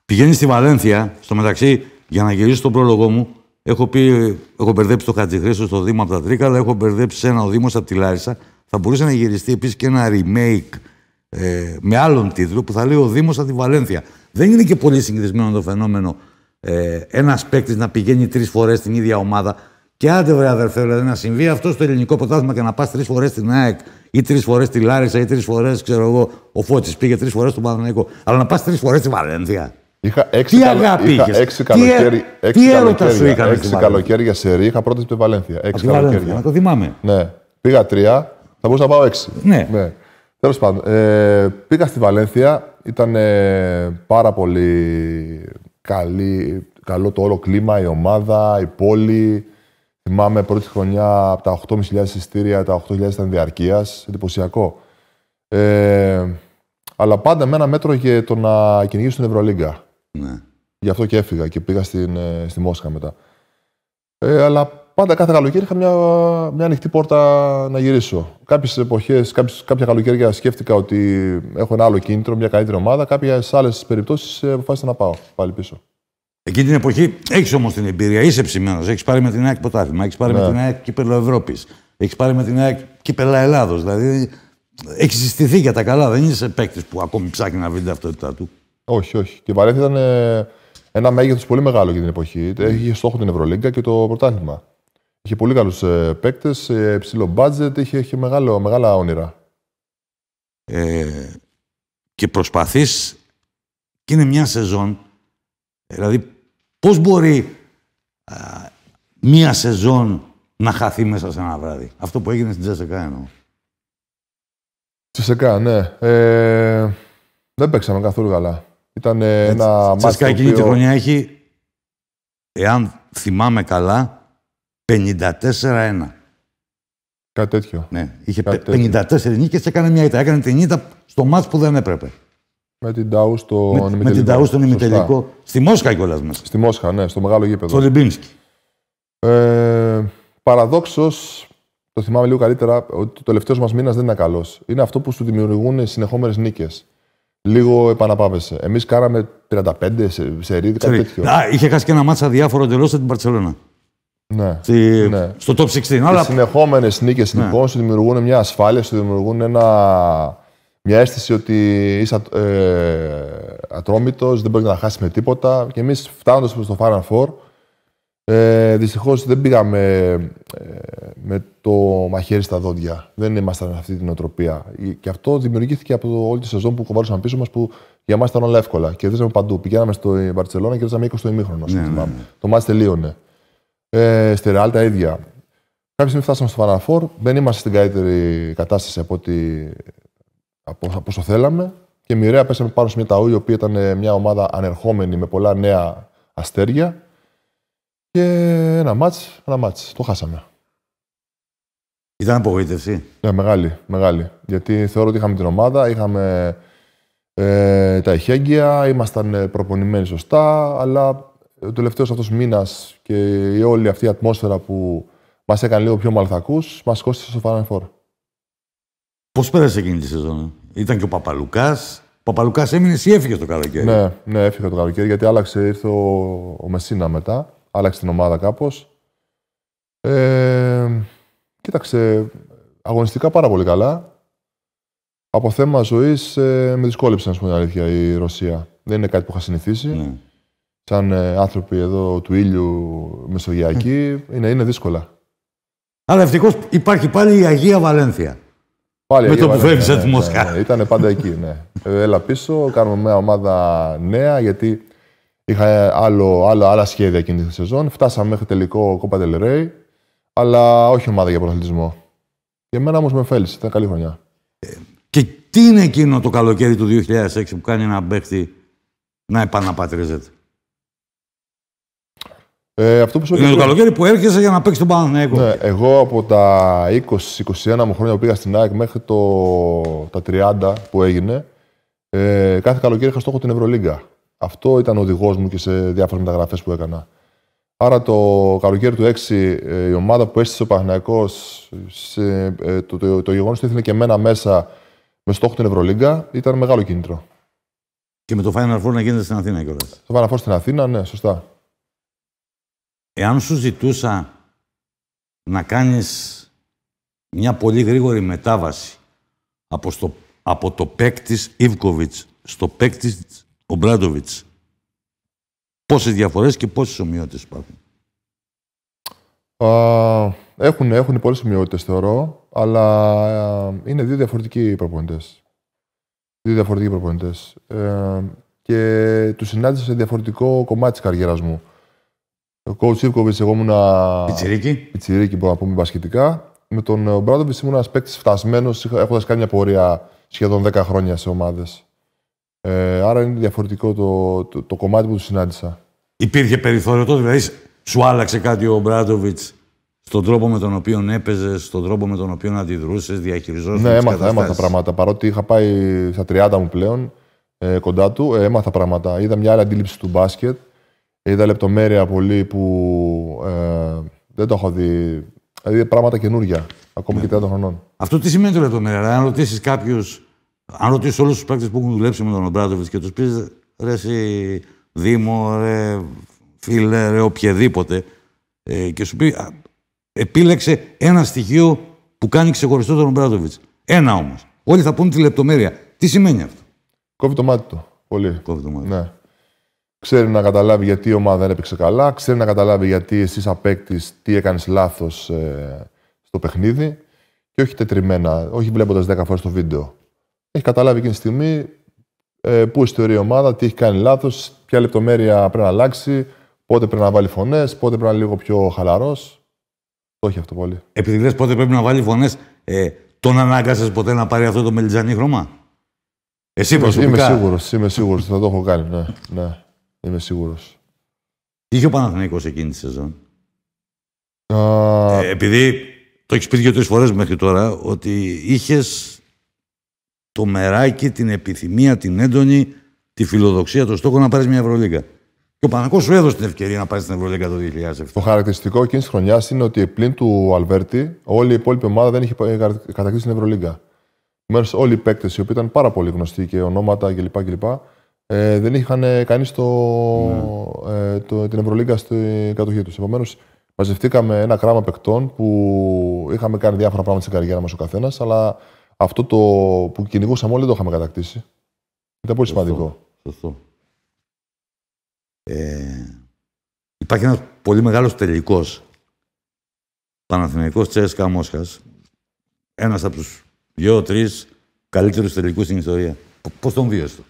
Πηγαίνεις στη Βαλένθια, στο μεταξύ, για να γυρίσω τον πρόλογο μου, έχω, πει, έχω μπερδέψει το Χατζηχρήστο στο Δήμο από τα Τρίκαλα, έχω μπερδέψει ένα ο Δήμος από τη Λάρισα. Θα μπορούσε να γυριστεί επίσης και ένα remake ε, με άλλον τίτλο που θα λέει Ο Δήμος από τη Βαλένθια. Δεν είναι και πολύ συγκρισμένο το φαινόμενο ε, ένας παίκτης να πηγαίνει τρεις φορές στην ίδια ομάδα. Και άντε, βρε αδερφέ, δηλαδή να συμβεί αυτό στο ελληνικό ποτάσμα και να πας τρεις φορές στην ΑΕΚ ή τρεις φορές στη Λάρισα ή τρεις φορές, ξέρω εγώ, ο Φώτης πήγε τρεις φορές στον Παναγενικό. Αλλά να πας τρεις φορές στη Βαλένθια. Είχα έξι, τι αγάπη είχα καλοκαίρι, τι, ε- έξι τι έρωτας σου είχα έξι καλοκαίρια σε ρίχα είχα πρώτη στη Βαλένθια. Έξι καλοκαίρια. Να το θυμάμαι. Ναι. Πήγα τρία, θα μπορούσα να πάω έξι. Ναι. ναι. Τέλος πάντων, ε, πήγα στη Βαλένθια, ήταν πάρα πολύ καλή, καλό το όλο κλίμα, η ομάδα, η πόλη. Θυμάμαι πρώτη χρονιά από τα 8.500 εισιτήρια, τα 8.000 ήταν διαρκείας. Εντυπωσιακό. Ε, αλλά πάντα με ένα μέτρο για το να κυνηγήσω την Ευρωλίγκα. Ναι. Γι' αυτό και έφυγα και πήγα στην, ε, στη Μόσχα μετά. Ε, αλλά πάντα κάθε καλοκαίρι είχα μια, μια ανοιχτή πόρτα να γυρίσω. Κάποιες εποχές, κάποια καλοκαίρια σκέφτηκα ότι έχω ένα άλλο κίνητρο, μια καλύτερη ομάδα. Κάποιες άλλες περιπτώσεις ε, αποφάσισα να πάω πάλι πίσω. Εκείνη την εποχή έχεις όμως την εμπειρία, είσαι ψημένος. Έχεις πάρει με την ΑΕΚ ποτάθλημα, έχεις πάρει ναι. με την ΑΕΚ κύπελο Ευρώπης, έχεις πάρει με την ΑΕΚ κύπελα Ελλάδος. Δηλαδή έχεις συστηθεί για τα καλά, δεν είσαι παίκτης που ακόμη ψάχνει να βρει την ταυτότητά του. Όχι, όχι. Και βαρέθη ήταν ε, ένα μέγεθος πολύ μεγάλο για την εποχή. Έχει στόχο την Ευρωλίγκα και το πρωτάθλημα. Είχε πολύ καλούς ε, παίκτες, ε, ψηλό μπάτζετ, είχε, είχε μεγάλο, μεγάλα όνειρα. Ε, και προσπαθείς και είναι μια σεζόν, δηλαδή πώς μπορεί α, μια σεζόν να χαθεί μέσα σε ένα βράδυ. Αυτό που έγινε στην Τζεσεκά εννοώ. Τζεσεκά, ναι. Ε, δεν παίξαμε καθόλου καλά. Ήταν ε, ένα μάτι. Τζεσεκά εκείνη τη χρονιά έχει, εάν θυμάμαι καλά, 54-1. Κάτι τέτοιο. Ναι. Είχε Κάτι 54 τέτοιο. 54 νικε νικες και έκανε μια ήττα. Έκανε την ήττα στο μάτς που δεν έπρεπε. Με την Ταού στο με, Με την στον ημιτελικό. Στη Μόσχα κιόλας μέσα. Στη Μόσχα, ναι, στο μεγάλο γήπεδο. Στο Λιμπίνσκι. Ε, Παραδόξως, το θυμάμαι λίγο καλύτερα, ότι το τελευταίος μας μήνας δεν είναι καλός. Είναι αυτό που σου δημιουργούν συνεχόμενες νίκες. Λίγο επαναπάβεσαι. Εμείς κάναμε 35 σε, σε ρίδι, κάτι τέτοιο. είχε χάσει και ένα μάτσα διάφορο εντελώ από την ναι. ναι. στο top 16. Οι αλλά... συνεχόμενες νίκες ναι. λοιπόν σου δημιουργούν μια ασφάλεια, σου δημιουργούν ένα... μια αίσθηση ότι είσαι ε... ατρόμητος, δεν μπορείς να χάσεις με τίποτα. Και εμείς φτάνοντας το Final Four, ε, Δυστυχώς δεν πήγαμε ε, με το μαχαίρι στα δόντια. Δεν ήμασταν σε αυτή την οτροπία. Και αυτό δημιουργήθηκε από το, όλη τη σεζόν που σαν πίσω μας που για μας ήταν όλα εύκολα. Κερδίζαμε παντού. Πηγαίναμε στο Βαρκελόνα και κερδίζαμε 20 το ημίχρονο. Ναι, Το ναι, ναι. μάτι τελείωνε. Ε, στη Ρεάλ τα ίδια. Κάποια στιγμή φτάσαμε στο φαναφόρ, Δεν είμαστε στην καλύτερη κατάσταση από, ό,τι, από, όσο θέλαμε. Και μοιραία πέσαμε πάνω σε μια Ταού, η οποία ήταν ε, μια ομάδα ανερχόμενη με πολλά νέα αστέρια. Και ένα μάτς, ένα μάτς. Το χάσαμε. Ήταν απογοήτευση. Ναι, μεγάλη, μεγάλη. Γιατί θεωρώ ότι είχαμε την ομάδα, είχαμε ε, τα ηχέγγυα, ήμασταν ε, προπονημένοι σωστά, αλλά ο τελευταίος αυτός μήνας και η όλη αυτή η ατμόσφαιρα που μας έκανε λίγο πιο μαλθακούς, μας κόστησε στο Final Four. Πώς πέρασε εκείνη τη σεζόν, Ήταν και ο Παπαλουκάς. Ο Παπαλουκάς έμεινε ή έφυγε το καλοκαίρι. Ναι, ναι, έφυγε το καλοκαίρι γιατί άλλαξε, ήρθε ο, ο Μεσίνα μετά. Άλλαξε την ομάδα κάπως. Ε, κοίταξε, αγωνιστικά πάρα πολύ καλά. Από θέμα ζωής ε, με δυσκόλεψε, να σου πω την αλήθεια, η Ρωσία. Δεν είναι κάτι που είχα συνηθίσει. Ναι σαν ε, άνθρωποι εδώ του ήλιου μεσογειακοί, είναι, είναι δύσκολα. Αλλά ευτυχώς υπάρχει πάλι η Αγία Βαλένθια. Πάλι με το που φεύγει τη ναι, ναι, Μόσχα. Ναι, ήταν πάντα εκεί, ναι. Ε, έλα πίσω, κάνουμε μια ομάδα νέα, γιατί είχα ε, άλλο, άλλο, άλλα σχέδια εκείνη τη σεζόν. Φτάσαμε μέχρι τελικό Copa del Rey, αλλά όχι ομάδα για πρωταθλητισμό. Για μένα όμως με φέλησε, ήταν καλή χρονιά. Και τι είναι εκείνο το καλοκαίρι του 2006 που κάνει ένα παίχτη να επαναπατρίζεται. Ε, αυτό που για το καλοκαίρι που έρχεσαι για να παίξεις τον Παναθηναϊκό. Ναι, εγώ από τα 20-21 μου χρόνια που πήγα στην ΑΕΚ μέχρι το, τα 30 που έγινε, ε, κάθε καλοκαίρι είχα στόχο την Ευρωλίγκα. Αυτό ήταν ο οδηγός μου και σε διάφορες μεταγραφές που έκανα. Άρα το καλοκαίρι του 6 ε, η ομάδα που έστησε ο ε, το, το, το γεγονός ότι ήθελε και εμένα μέσα με στόχο την Ευρωλίγκα ήταν μεγάλο κίνητρο. Και με το Final Four να γίνεται στην Αθήνα κιόλας. Το Final Four στην Αθήνα, ναι, σωστά. Εάν σου ζητούσα να κάνεις μια πολύ γρήγορη μετάβαση από, από το παίκτης Ιβκοβιτς στο παίκτης Ομπράντοβιτς, πόσες διαφορές και πόσες ομοιότητες υπάρχουν. Uh, έχουν, έχουν πολλές ομοιότητες θεωρώ, αλλά ε, είναι δύο διαφορετικοί προπονητές. Δύο διαφορετικοί προπονητές. Ε, και τους συνάντησα σε διαφορετικό κομμάτι της καριέρας μου. Ο κόουτ Ιβκοβιτ, εγώ ήμουνα Πιτσιρίκι. Πιτσυρίκη, μπορώ να πούμε πασχετικά. Με τον ε, Μπράντοβιτ ήμουν ένας παίκτης φτασμένος, έχοντας κάνει μια πορεία σχεδόν 10 χρόνια σε ομάδες. Ε, άρα είναι διαφορετικό το, το, κομμάτι που τους συνάντησα. Υπήρχε περιθώριο τότε, δηλαδή σου άλλαξε κάτι ο Μπράντοβιτ στον τρόπο με τον οποίο έπαιζες, στον τρόπο με τον οποίο αντιδρούσες, διαχειριζόταν. Ναι, έμαθα, έμαθα πράγματα. Παρότι είχα πάει στα 30 μου πλέον ε, κοντά του, ε, έμαθα πράγματα. Είδα μια άλλη αντίληψη του μπάσκετ. Είδα λεπτομέρεια πολύ που ε, δεν το έχω δει. Δηλαδή πράγματα καινούργια, ακόμη και 30 ναι. χρονών. Αυτό τι σημαίνει το λεπτομέρεια. αν ρωτήσεις κάποιους, αν ρωτήσεις όλους τους παίκτες που έχουν δουλέψει με τον Ομπράδοβιτ και τους πεις ρε, εσύ, Δήμο, ρε, φίλε, ρε, οποιαδήποτε, ε, και σου πει επίλεξε ένα στοιχείο που κάνει ξεχωριστό τον Ομπράδοβιτ. Ένα όμως. Όλοι θα πούνε τη λεπτομέρεια. Τι σημαίνει αυτό. Κόβει το μάτι του. Πολύ. Κόβει το μάτι. Ναι. Ξέρει να καταλάβει γιατί η ομάδα δεν έπαιξε καλά, ξέρει να καταλάβει γιατί εσύ σαν τι έκανες λάθος ε, στο παιχνίδι και όχι τετριμένα, όχι βλέποντας 10 φορές το βίντεο. Έχει καταλάβει εκείνη τη στιγμή ε, πού ιστορεί η ομάδα, τι έχει κάνει λάθος, ποια λεπτομέρεια πρέπει να αλλάξει, πότε πρέπει να βάλει φωνές, πότε πρέπει να είναι λίγο πιο χαλαρός. Το έχει αυτό πολύ. Επειδή λες πότε πρέπει να βάλει φωνές, ε, τον ανάγκασες ποτέ να πάρει αυτό το μελιτζανί χρώμα. Εσύ προσωπικά. Είμαι σίγουρος, είμαι σίγουρος ότι θα το έχω κάνει. Ναι, ναι. Είμαι σίγουρος. Είχε ο Παναθηναϊκός εκείνη τη σεζόν. Ε, επειδή το έχεις πει δύο-τρει φορές μέχρι τώρα ότι είχες το μεράκι, την επιθυμία, την έντονη, τη φιλοδοξία, το στόχο να πάρεις μια Ευρωλίγκα. Και ο Παναγό σου έδωσε την ευκαιρία να πάρεις την Ευρωλίγκα το 2007. Το χαρακτηριστικό εκείνης της χρονιάς είναι ότι πλην του Αλβέρτη, όλη η υπόλοιπη ομάδα δεν είχε κατακτήσει την Ευρωλίγκα. Μέρος όλοι οι παίκτες, οι οποίοι ήταν πάρα πολύ γνωστοί και ονόματα κλπ ε, δεν είχαν κανεί ε, ναι. ε την Ευρωλίγκα στην κατοχή τους. Επομένως, μαζευτήκαμε ένα κράμα παικτών που είχαμε κάνει διάφορα πράγματα στην καριέρα μας ο καθένας, αλλά αυτό το που κυνηγούσαμε όλοι δεν το είχαμε κατακτήσει. Ήταν πολύ σημαντικό. Σωστό. Ε, υπάρχει ένας πολύ μεγάλος τελικός Παναθηναϊκός Τσέσκα Μόσχας. Ένας από τους δύο-τρει καλύτερους τελικούς στην ιστορία. Πώς τον βίωσες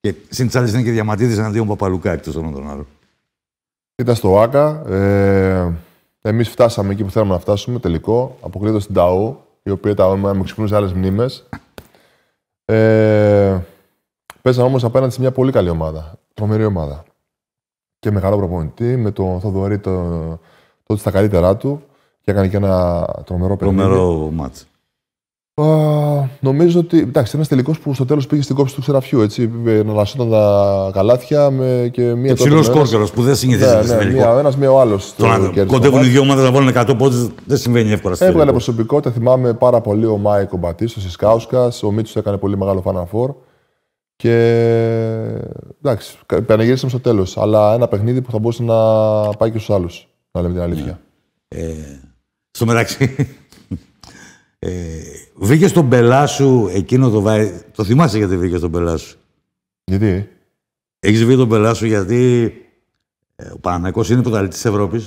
και συντσάλε είναι και διαματίδη εναντίον Παπαλουκά εκτός όλων των άλλων. Ήταν στο ΆΚΑ. Ε, Εμείς φτάσαμε εκεί που θέλαμε να φτάσουμε. Τελικό. Αποκλείδω στην ΤΑΟ, η οποία τα όνομα μου ξυπνούσε άλλες μνήμες. Ε, Παίζαμε όμως απέναντι σε μια πολύ καλή ομάδα. Τρομερή ομάδα. Και μεγάλο προπονητή, με τον Θοδωρή το, τότε στα καλύτερά του. Και έκανε και ένα τρομερό παιχνίδι. Τρομερό μάτσο. Uh, νομίζω ότι. Εντάξει, ένας τελικός που στο τέλος πήγε στην κόψη του ξεραφιού. Έτσι, εναλλασσόταν τα καλάθια με, και μία. Ψηλό κόρκερο που δεν συνηθίζεται ναι, ναι, Ένα με ο άλλος. Κοντεύουν οι δύο ομάδες να βάλουν 100 πόντους, δεν συμβαίνει εύκολα. Έβγαλε προσωπικότητα, θυμάμαι πάρα πολύ ο Μάικο Μπατίστο, ο Σκάουσκα, ο Μίτσος έκανε πολύ μεγάλο φαναφόρ. Και εντάξει, πανεγύρισαμε στο τέλος. Αλλά ένα παιχνίδι που θα μπορούσε να πάει και στους άλλους, να λέμε την αλήθεια. Ναι. Ε, στο μεταξύ, ε, βρήκε τον πελά σου εκείνο το βάρη. Το θυμάσαι γιατί βρήκε τον πελά σου. Γιατί. Έχεις βγει τον πελά γιατί ο Παναναϊκό είναι της Ευρώπης.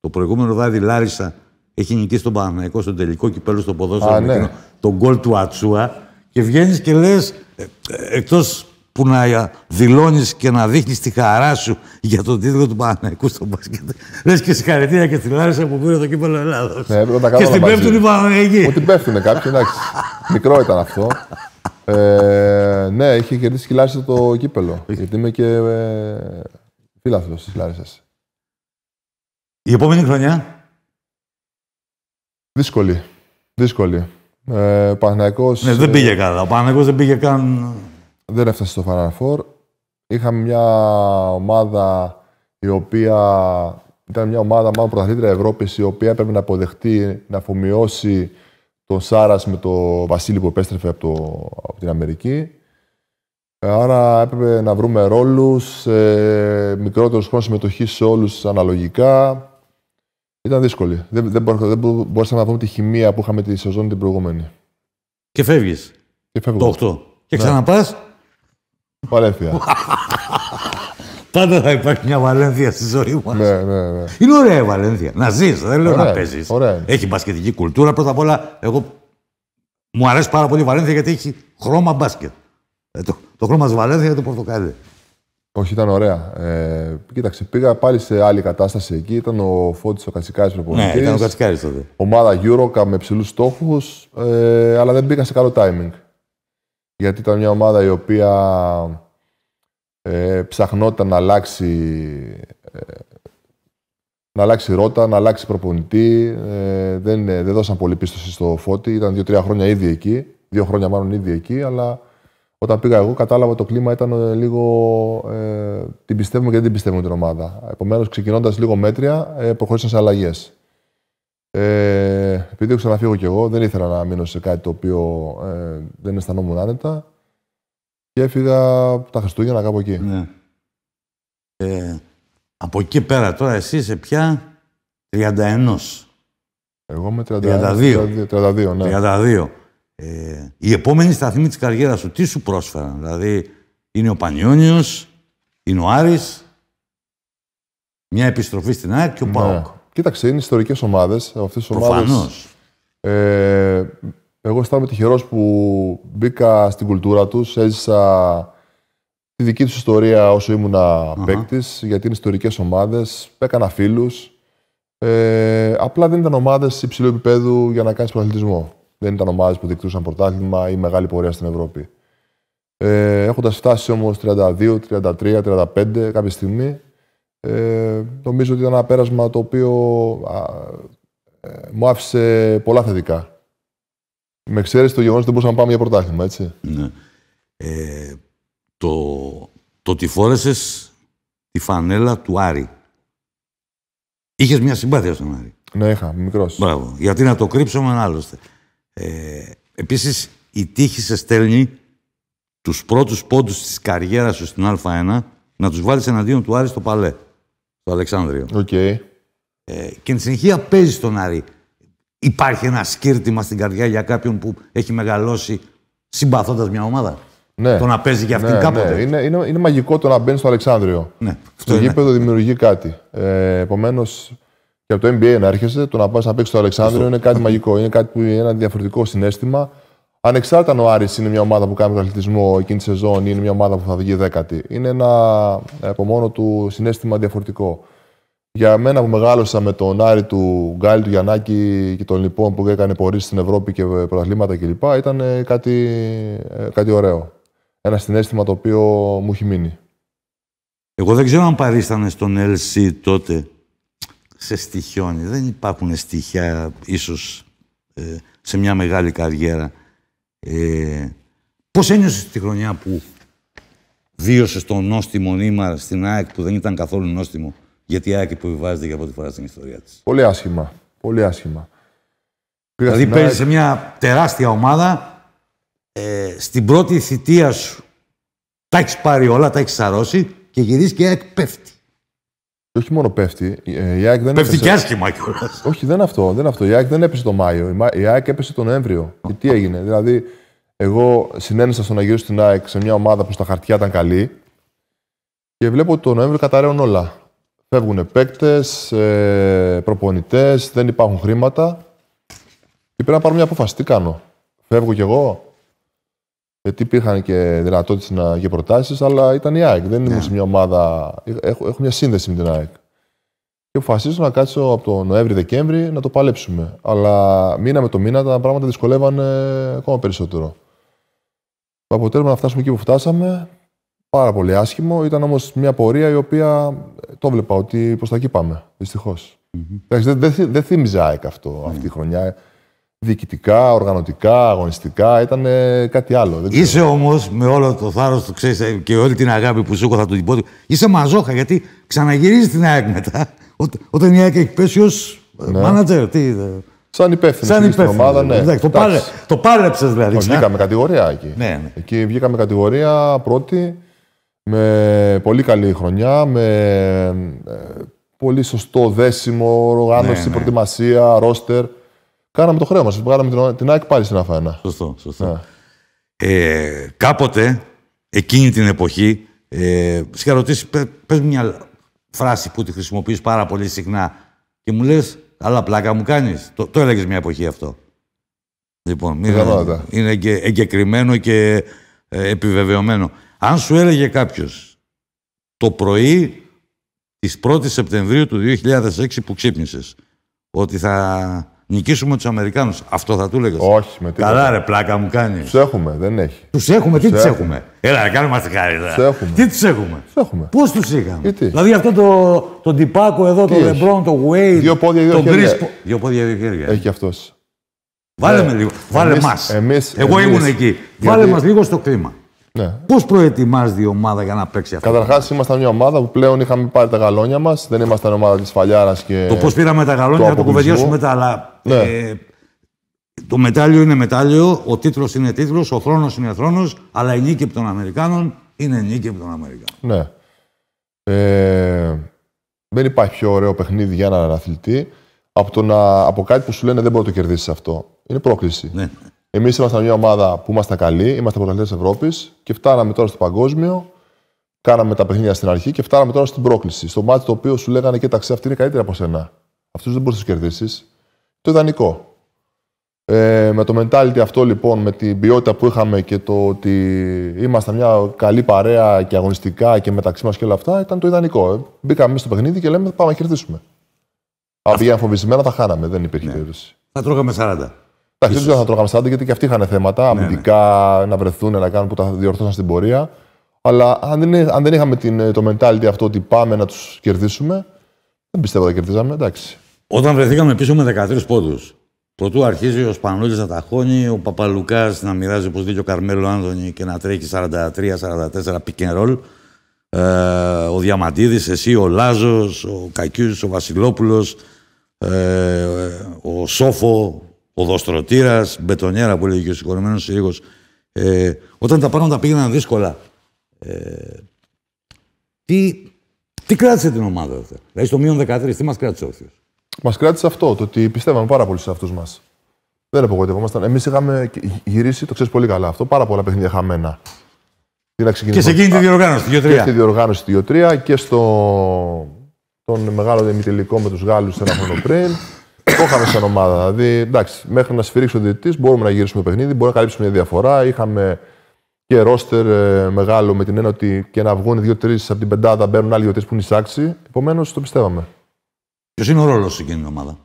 Το προηγούμενο βράδυ Λάρισα έχει νικήσει τον Παναναϊκό στο τελικό κυπέλο στο ποδόσφαιρο. Ναι. Τον γκολ του Ατσούα. Και βγαίνεις και λες, ε, ε εκτός που να δηλώνεις και να δείχνεις τη χαρά σου για τον τίτλο του Παναγικού στο μπάσκετ. Λες και συγχαρητήρια και στη Λάρισα που πήρε το κύπελο Ελλάδος. Ναι, και στην πέφτουν οι Παναγικοί. Ότι την πέφτουν κάποιοι, εντάξει. Μικρό ήταν αυτό. Ε, ναι, είχε κερδίσει και η Λάρισα το κύπελο. γιατί είμαι και ε, της της Λάρισας. Η επόμενη χρονιά. Δύσκολη. Δύσκολη. Ε, Παναγικό. Ναι, δεν ε, πήγε καλά. Ο Παναγικό δεν πήγε καν δεν έφτασε στο Final Four. Είχαμε μια ομάδα η οποία ήταν μια ομάδα μάλλον πρωταθλήτρια Ευρώπης η οποία έπρεπε να αποδεχτεί, να αφομοιώσει τον Σάρας με τον Βασίλη που επέστρεφε από, την Αμερική. Άρα έπρεπε να βρούμε ρόλους, ε, μικρότερο χρόνο συμμετοχή σε όλους αναλογικά. Ήταν δύσκολη. Δεν, δεν, μπορούσαμε να βρούμε τη χημεία που είχαμε τη σεζόν την προηγούμενη. Και φεύγεις. Και φεύγω. Το 8. Και ναι. ξαναπάς Βαλένθια. Πάντα θα υπάρχει μια Βαλένθια στη ζωή μας. Ναι, ναι, ναι. Είναι ωραία η Βαλένθια. Να ζεις, δεν λέω ωραία, να παίζει. Έχει μπασκετική κουλτούρα. Πρώτα απ' όλα, εγώ μου αρέσει πάρα πολύ η Βαλένθια γιατί έχει χρώμα μπάσκετ. Ε, το, το χρώμα της Βαλένθιας είναι το πορτοκάλι. Όχι, ήταν ωραία. Ε, κοίταξε, πήγα πάλι σε άλλη κατάσταση εκεί. Ήταν ο Φώτης ο Κατσικάρης προπονητής. Ναι, ήταν ο Κατσικάρης τότε. Ομάδα Euro με ψηλούς στόχους, ε, αλλά δεν πήγα σε καλό timing γιατί ήταν μια ομάδα η οποία ε, ψαχνόταν να αλλάξει, ε, να ρότα, να αλλάξει προπονητή. Ε, δεν, δεν δώσαν πολύ πίστοση στο Φώτη. Ήταν δύο-τρία χρόνια ήδη εκεί. Δύο χρόνια μάλλον ήδη εκεί, αλλά όταν πήγα εγώ κατάλαβα το κλίμα ήταν λίγο... την πιστεύουμε και δεν την πιστεύουμε την ομάδα. Επομένως, ξεκινώντας λίγο μέτρια, ε, προχωρήσαν σε αλλαγές. Ε, επειδή έχω ξαναφύγω κι εγώ, δεν ήθελα να μείνω σε κάτι το οποίο ε, δεν αισθανόμουν άνετα. Και έφυγα τα Χριστούγεννα κάπου εκεί. Ναι. Ε, από εκεί πέρα τώρα εσύ είσαι πια 31. Εγώ είμαι 32. 32, ναι. 32. Ε, η επόμενη σταθμή της καριέρας σου, τι σου πρόσφεραν. Δηλαδή, είναι ο Πανιώνιος, είναι ο Άρης, μια επιστροφή στην ΑΕΚ και ο ναι. ΠΑΟΚ. Κοίταξε, είναι ιστορικές ομάδες. Αυτές Ε, εγώ αισθάνομαι τυχερός που μπήκα στην κουλτούρα τους. Έζησα τη δική τους ιστορία όσο ήμουνα παίκτης, γιατί είναι ιστορικές ομάδες. Έκανα φίλους. Ε, απλά δεν ήταν ομάδες υψηλού επίπεδου για να κάνεις προαθλητισμό. Δεν ήταν ομάδες που διεκτούσαν πρωτάθλημα ή μεγάλη πορεία στην Ευρώπη. Ε, Έχοντας φτάσει όμως 32, 33, 35 κάποια στιγμή, ε, νομίζω ότι ήταν ένα πέρασμα το οποίο α, ε, μου άφησε πολλά θετικά. Με ξέρεις, το γεγονός ότι δεν μπορούσαμε να πάμε για πρωτάθλημα, έτσι. Ναι. Ε, το, το ότι φόρεσες τη φανέλα του Άρη. Είχες μια συμπάθεια στον Άρη. Ναι, είχα, μικρός. Μπράβο. Γιατί να το κρύψουμε, άλλωστε. Ε, Επίσης, η τύχη σε στέλνει τους πρώτους πόντους της καριέρας σου στην Α1 να τους βάλεις εναντίον του Άρη στο παλέ στο Αλεξάνδριο. Okay. Ε, και εν συνεχεία παίζει στον Άρη. Υπάρχει ένα σκύρτημα στην καρδιά για κάποιον που έχει μεγαλώσει συμπαθώντας μια ομάδα. Ναι. Το να παίζει για αυτήν ναι, κάποτε. Ναι. Είναι, είναι, είναι μαγικό το να μπαίνει στο Αλεξάνδριο. Ναι. Στο γήπεδο δημιουργεί κάτι. Ε, Επομένως, και από το NBA να έρχεσαι, το να πας να παίξεις στο Αλεξάνδριο είναι κάτι μαγικό. Είναι κάτι που είναι ένα διαφορετικό συνέστημα. Ανεξάρτητα αν ο Άρης είναι μια ομάδα που κάνει τον αθλητισμό εκείνη τη σεζόν ή είναι μια ομάδα που θα βγει δέκατη. Είναι ένα από μόνο του συνέστημα διαφορετικό. Για μένα που μεγάλωσα με τον Άρη του Γκάλι, του Γιαννάκη και των λοιπόν που έκανε πορεί στην Ευρώπη και πρωταθλήματα κλπ. ήταν ε, κάτι, ε, κάτι ωραίο. Ένα συνέστημα το οποίο μου έχει μείνει. Εγώ δεν ξέρω αν παρίστανε στον LC τότε. Σε στοιχιώνει. Δεν υπάρχουν στοιχεία ίσως ε, σε μια μεγάλη καριέρα ε, Πώς ένιωσες τη χρονιά που βίωσες τον νόστιμο νήμα στην ΑΕΚ που δεν ήταν καθόλου νόστιμο, γιατί η ΑΕΚ υποβιβάζεται για πρώτη φορά στην ιστορία της. Πολύ άσχημα. Πολύ άσχημα. Δηλαδή παίζει σε μια τεράστια ομάδα, ε, στην πρώτη θητεία σου τα έχεις πάρει όλα, τα έχεις σαρώσει και γυρίζεις και η ΑΕΚ πέφτει όχι μόνο πέφτει. Ε, η ΑΕΚ δεν πέφτει έπεσε... και Όχι, δεν αυτό, δεν αυτό. Η ΑΕΚ δεν έπεσε τον Μάιο. Η ΑΕΚ έπεσε τον Νοέμβριο. Και τι έγινε. Δηλαδή, εγώ συνένεσα στον να στην ΑΕΚ σε μια ομάδα που στα χαρτιά ήταν καλή. Και βλέπω ότι τον Νοέμβριο καταραίουν όλα. Φεύγουν παίκτε, προπονητές, δεν υπάρχουν χρήματα. Και πρέπει να πάρω μια απόφαση. Τι κάνω. Φεύγω κι εγώ. Γιατί υπήρχαν και δυνατότητες να... και προτάσεις, αλλά ήταν η ΑΕΚ. Δεν yeah. Ναι. σε μια ομάδα. Έχω, έχω μια σύνδεση με την ΑΕΚ. Και αποφασίσω να κάτσω από τον Νοέμβρη-Δεκέμβρη να το παλέψουμε. Αλλά μήνα με το μήνα τα πράγματα δυσκολεύαν ακόμα περισσότερο. Το αποτέλεσμα να φτάσουμε εκεί που φτάσαμε, πάρα πολύ άσχημο. Ήταν όμως μια πορεία η οποία το βλέπα ότι προς τα εκεί πάμε. Δυστυχώς. Mm-hmm. Δεν δε, δε ΑΕΚ αυτο ναι. αυτή η χρονιά διοικητικά, οργανωτικά, αγωνιστικά. Ήταν κάτι άλλο. Δεν Είσαι όμως με όλο το θάρρος του ξέρεις ε, και όλη την αγάπη που σου έχω, θα του την πω. Είσαι μαζόχα γιατί ξαναγυρίζεις την ΑΕΚ μετά. Όταν η ΑΕΚ έχει πέσει ως μάνατζερ. Ε, τι... Ε, σαν υπεύθυνος Σαν υπεύθυνο, στην ομάδα, δηλαδή. ναι. το, πάρε, το πάρεψες δηλαδή. βγήκαμε κατηγορία εκεί. Ναι, ναι. Εκεί βγήκαμε κατηγορία πρώτη. Με πολύ καλή χρονιά, με πολύ σωστό δέσιμο, οργάνωση, ναι, ναι. προετοιμασία, ρόστερ. Κάναμε το χρέος μας. Βγάλαμε την ΑΕΚ πάλι στην Αφάνα. Σωστό, σωστό. Ναι. Ε, κάποτε, εκείνη την εποχή, ε, σε είχα ρωτήσει, πε μια φράση που τη χρησιμοποιείς πάρα πολύ συχνά και μου λες, αλλά πλάκα μου κάνεις. Το, το έλεγες μια εποχή αυτό. Λοιπόν, είναι, είναι εγκεκριμένο και ε, επιβεβαιωμένο. Αν σου έλεγε κάποιος το πρωί της 1 η Σεπτεμβρίου του 2006 που ξύπνησες ότι θα Νικήσουμε τους Αμερικάνους. Αυτό θα του έλεγε. Όχι, με τίποτα. Καλά, ρε, πλάκα μου κάνεις. Τους έχουμε, δεν έχει. Τους έχουμε, τι τους έχουμε. Έλα, ρε, μας τη χάρη. Τους έχουμε. Τι τους έχουμε. έχουμε. Πώς τους είχαμε. Ε, τι. Δηλαδή αυτό το, τον τυπάκο εδώ, τον Λεμπρόν, τον Γουέι. Δύο πόδια, δύο τον χέρια. Κρίσπο. Δύο πόδια, δύο χέρια. Έχει αυτός. Βάλε ε, με λίγο. Βάλε μα. Εγώ ήμουν εκεί. Βάλε μας λίγο στο κλίμα. Ναι. Πώς προετοιμάζει η ομάδα για να παίξει αυτό. Καταρχάς, ήμασταν μια ομάδα που πλέον είχαμε πάρει τα γαλόνια μας. Δεν ήμασταν ομάδα της Φαλιάρας και. Το πώς πήραμε τα γαλόνια θα το κουβεντιάσουμε μετά, αλλά ναι. Ε, το μετάλλιο είναι μετάλλιο, ο τίτλος είναι τίτλος, ο θρόνος είναι θρόνος, αλλά η νίκη από των Αμερικάνων είναι νίκη από των Αμερικάνων. Ναι. Ε, δεν υπάρχει πιο ωραίο παιχνίδι για έναν αθλητή από, να, από κάτι που σου λένε δεν μπορεί να το κερδίσεις αυτό. Είναι πρόκληση. Ναι. Εμείς ήμασταν μια ομάδα που ήμασταν καλοί, είμαστε πρωταθλητές Ευρώπης και φτάναμε τώρα στο παγκόσμιο. Κάναμε τα παιχνίδια στην αρχή και φτάναμε τώρα στην πρόκληση. Στο μάτι το οποίο σου λέγανε: Κοίταξε, αυτή είναι καλύτερη από σένα. Αυτούς δεν μπορείς να τους κερδίσεις το ιδανικό. Ε, με το mentality αυτό λοιπόν, με την ποιότητα που είχαμε και το ότι ήμασταν μια καλή παρέα και αγωνιστικά και μεταξύ μας και όλα αυτά, ήταν το ιδανικό. Ε, μπήκαμε εμείς στο παιχνίδι και λέμε πάμε να κερδίσουμε. Αν πήγαμε φοβισμένα, θα χάναμε. Δεν υπήρχε ναι. περίπτωση. Θα τρώγαμε 40. Εντάξει, δεν θα τρώγαμε 40 γιατί και αυτοί είχαν θέματα ναι, αμυντικά ναι. να βρεθούν, να κάνουν που τα διορθώσαν στην πορεία. Αλλά αν δεν, αν δεν είχαμε την, το mentality αυτό ότι πάμε να τους κερδίσουμε, δεν πιστεύω ότι κερδίζαμε. Εντάξει. Όταν βρεθήκαμε πίσω με 13 πόντου, πρωτού αρχίζει ο Σπανούλη να ταχώνει, ο Παπαλουκάς να μοιράζει όπως δίκιο ο Καρμέλο Άνδωνη και να τρέχει 43-44 pick and roll. Ε, ο Διαμαντίδης, εσύ, ο Λάζος, ο Κακιούς, ο Βασιλόπουλος, ε, ο Σόφο, ο Δοστρωτήρας, Μπετονιέρα που λέγει και ο Συγχωρημένος Συρίγο. Ε, όταν τα πράγματα πήγαιναν δύσκολα, ε, τι, τι κράτησε την ομάδα αυτή. Δηλαδή στο μείον 13, τι μας κράτησε όρθιο. Μας κράτησε αυτό, το ότι πιστεύαμε πάρα πολύ σε αυτού μας. Δεν απογοητευόμασταν. Εμείς είχαμε γυρίσει, το ξέρεις πολύ καλά αυτό, πάρα πολλά παιχνίδια χαμένα. Και σε εκείνη τη διοργάνωση, 2-3. Και στη διοργάνωση 2-3 και στο μεγάλο δεμιτελικό με τους Γάλλους ένα χρόνο πριν. Το είχαμε σαν ομάδα. Δηλαδή, εντάξει, μέχρι να σφυρίξει ο διαιτητής μπορούμε να γυρίσουμε το παιχνίδι, μπορούμε να καλύψουμε μια διαφορά. Είχαμε και ρόστερ ε, μεγάλο με την έννοια ότι και να βγουν δύο-τρει από την πεντάδα μπαίνουν άλλοι δύο-τρει που είναι εισάξει. Επομένως το πιστεύαμε. Ποιος είναι ο ρόλος σε εκείνη την ομάδα.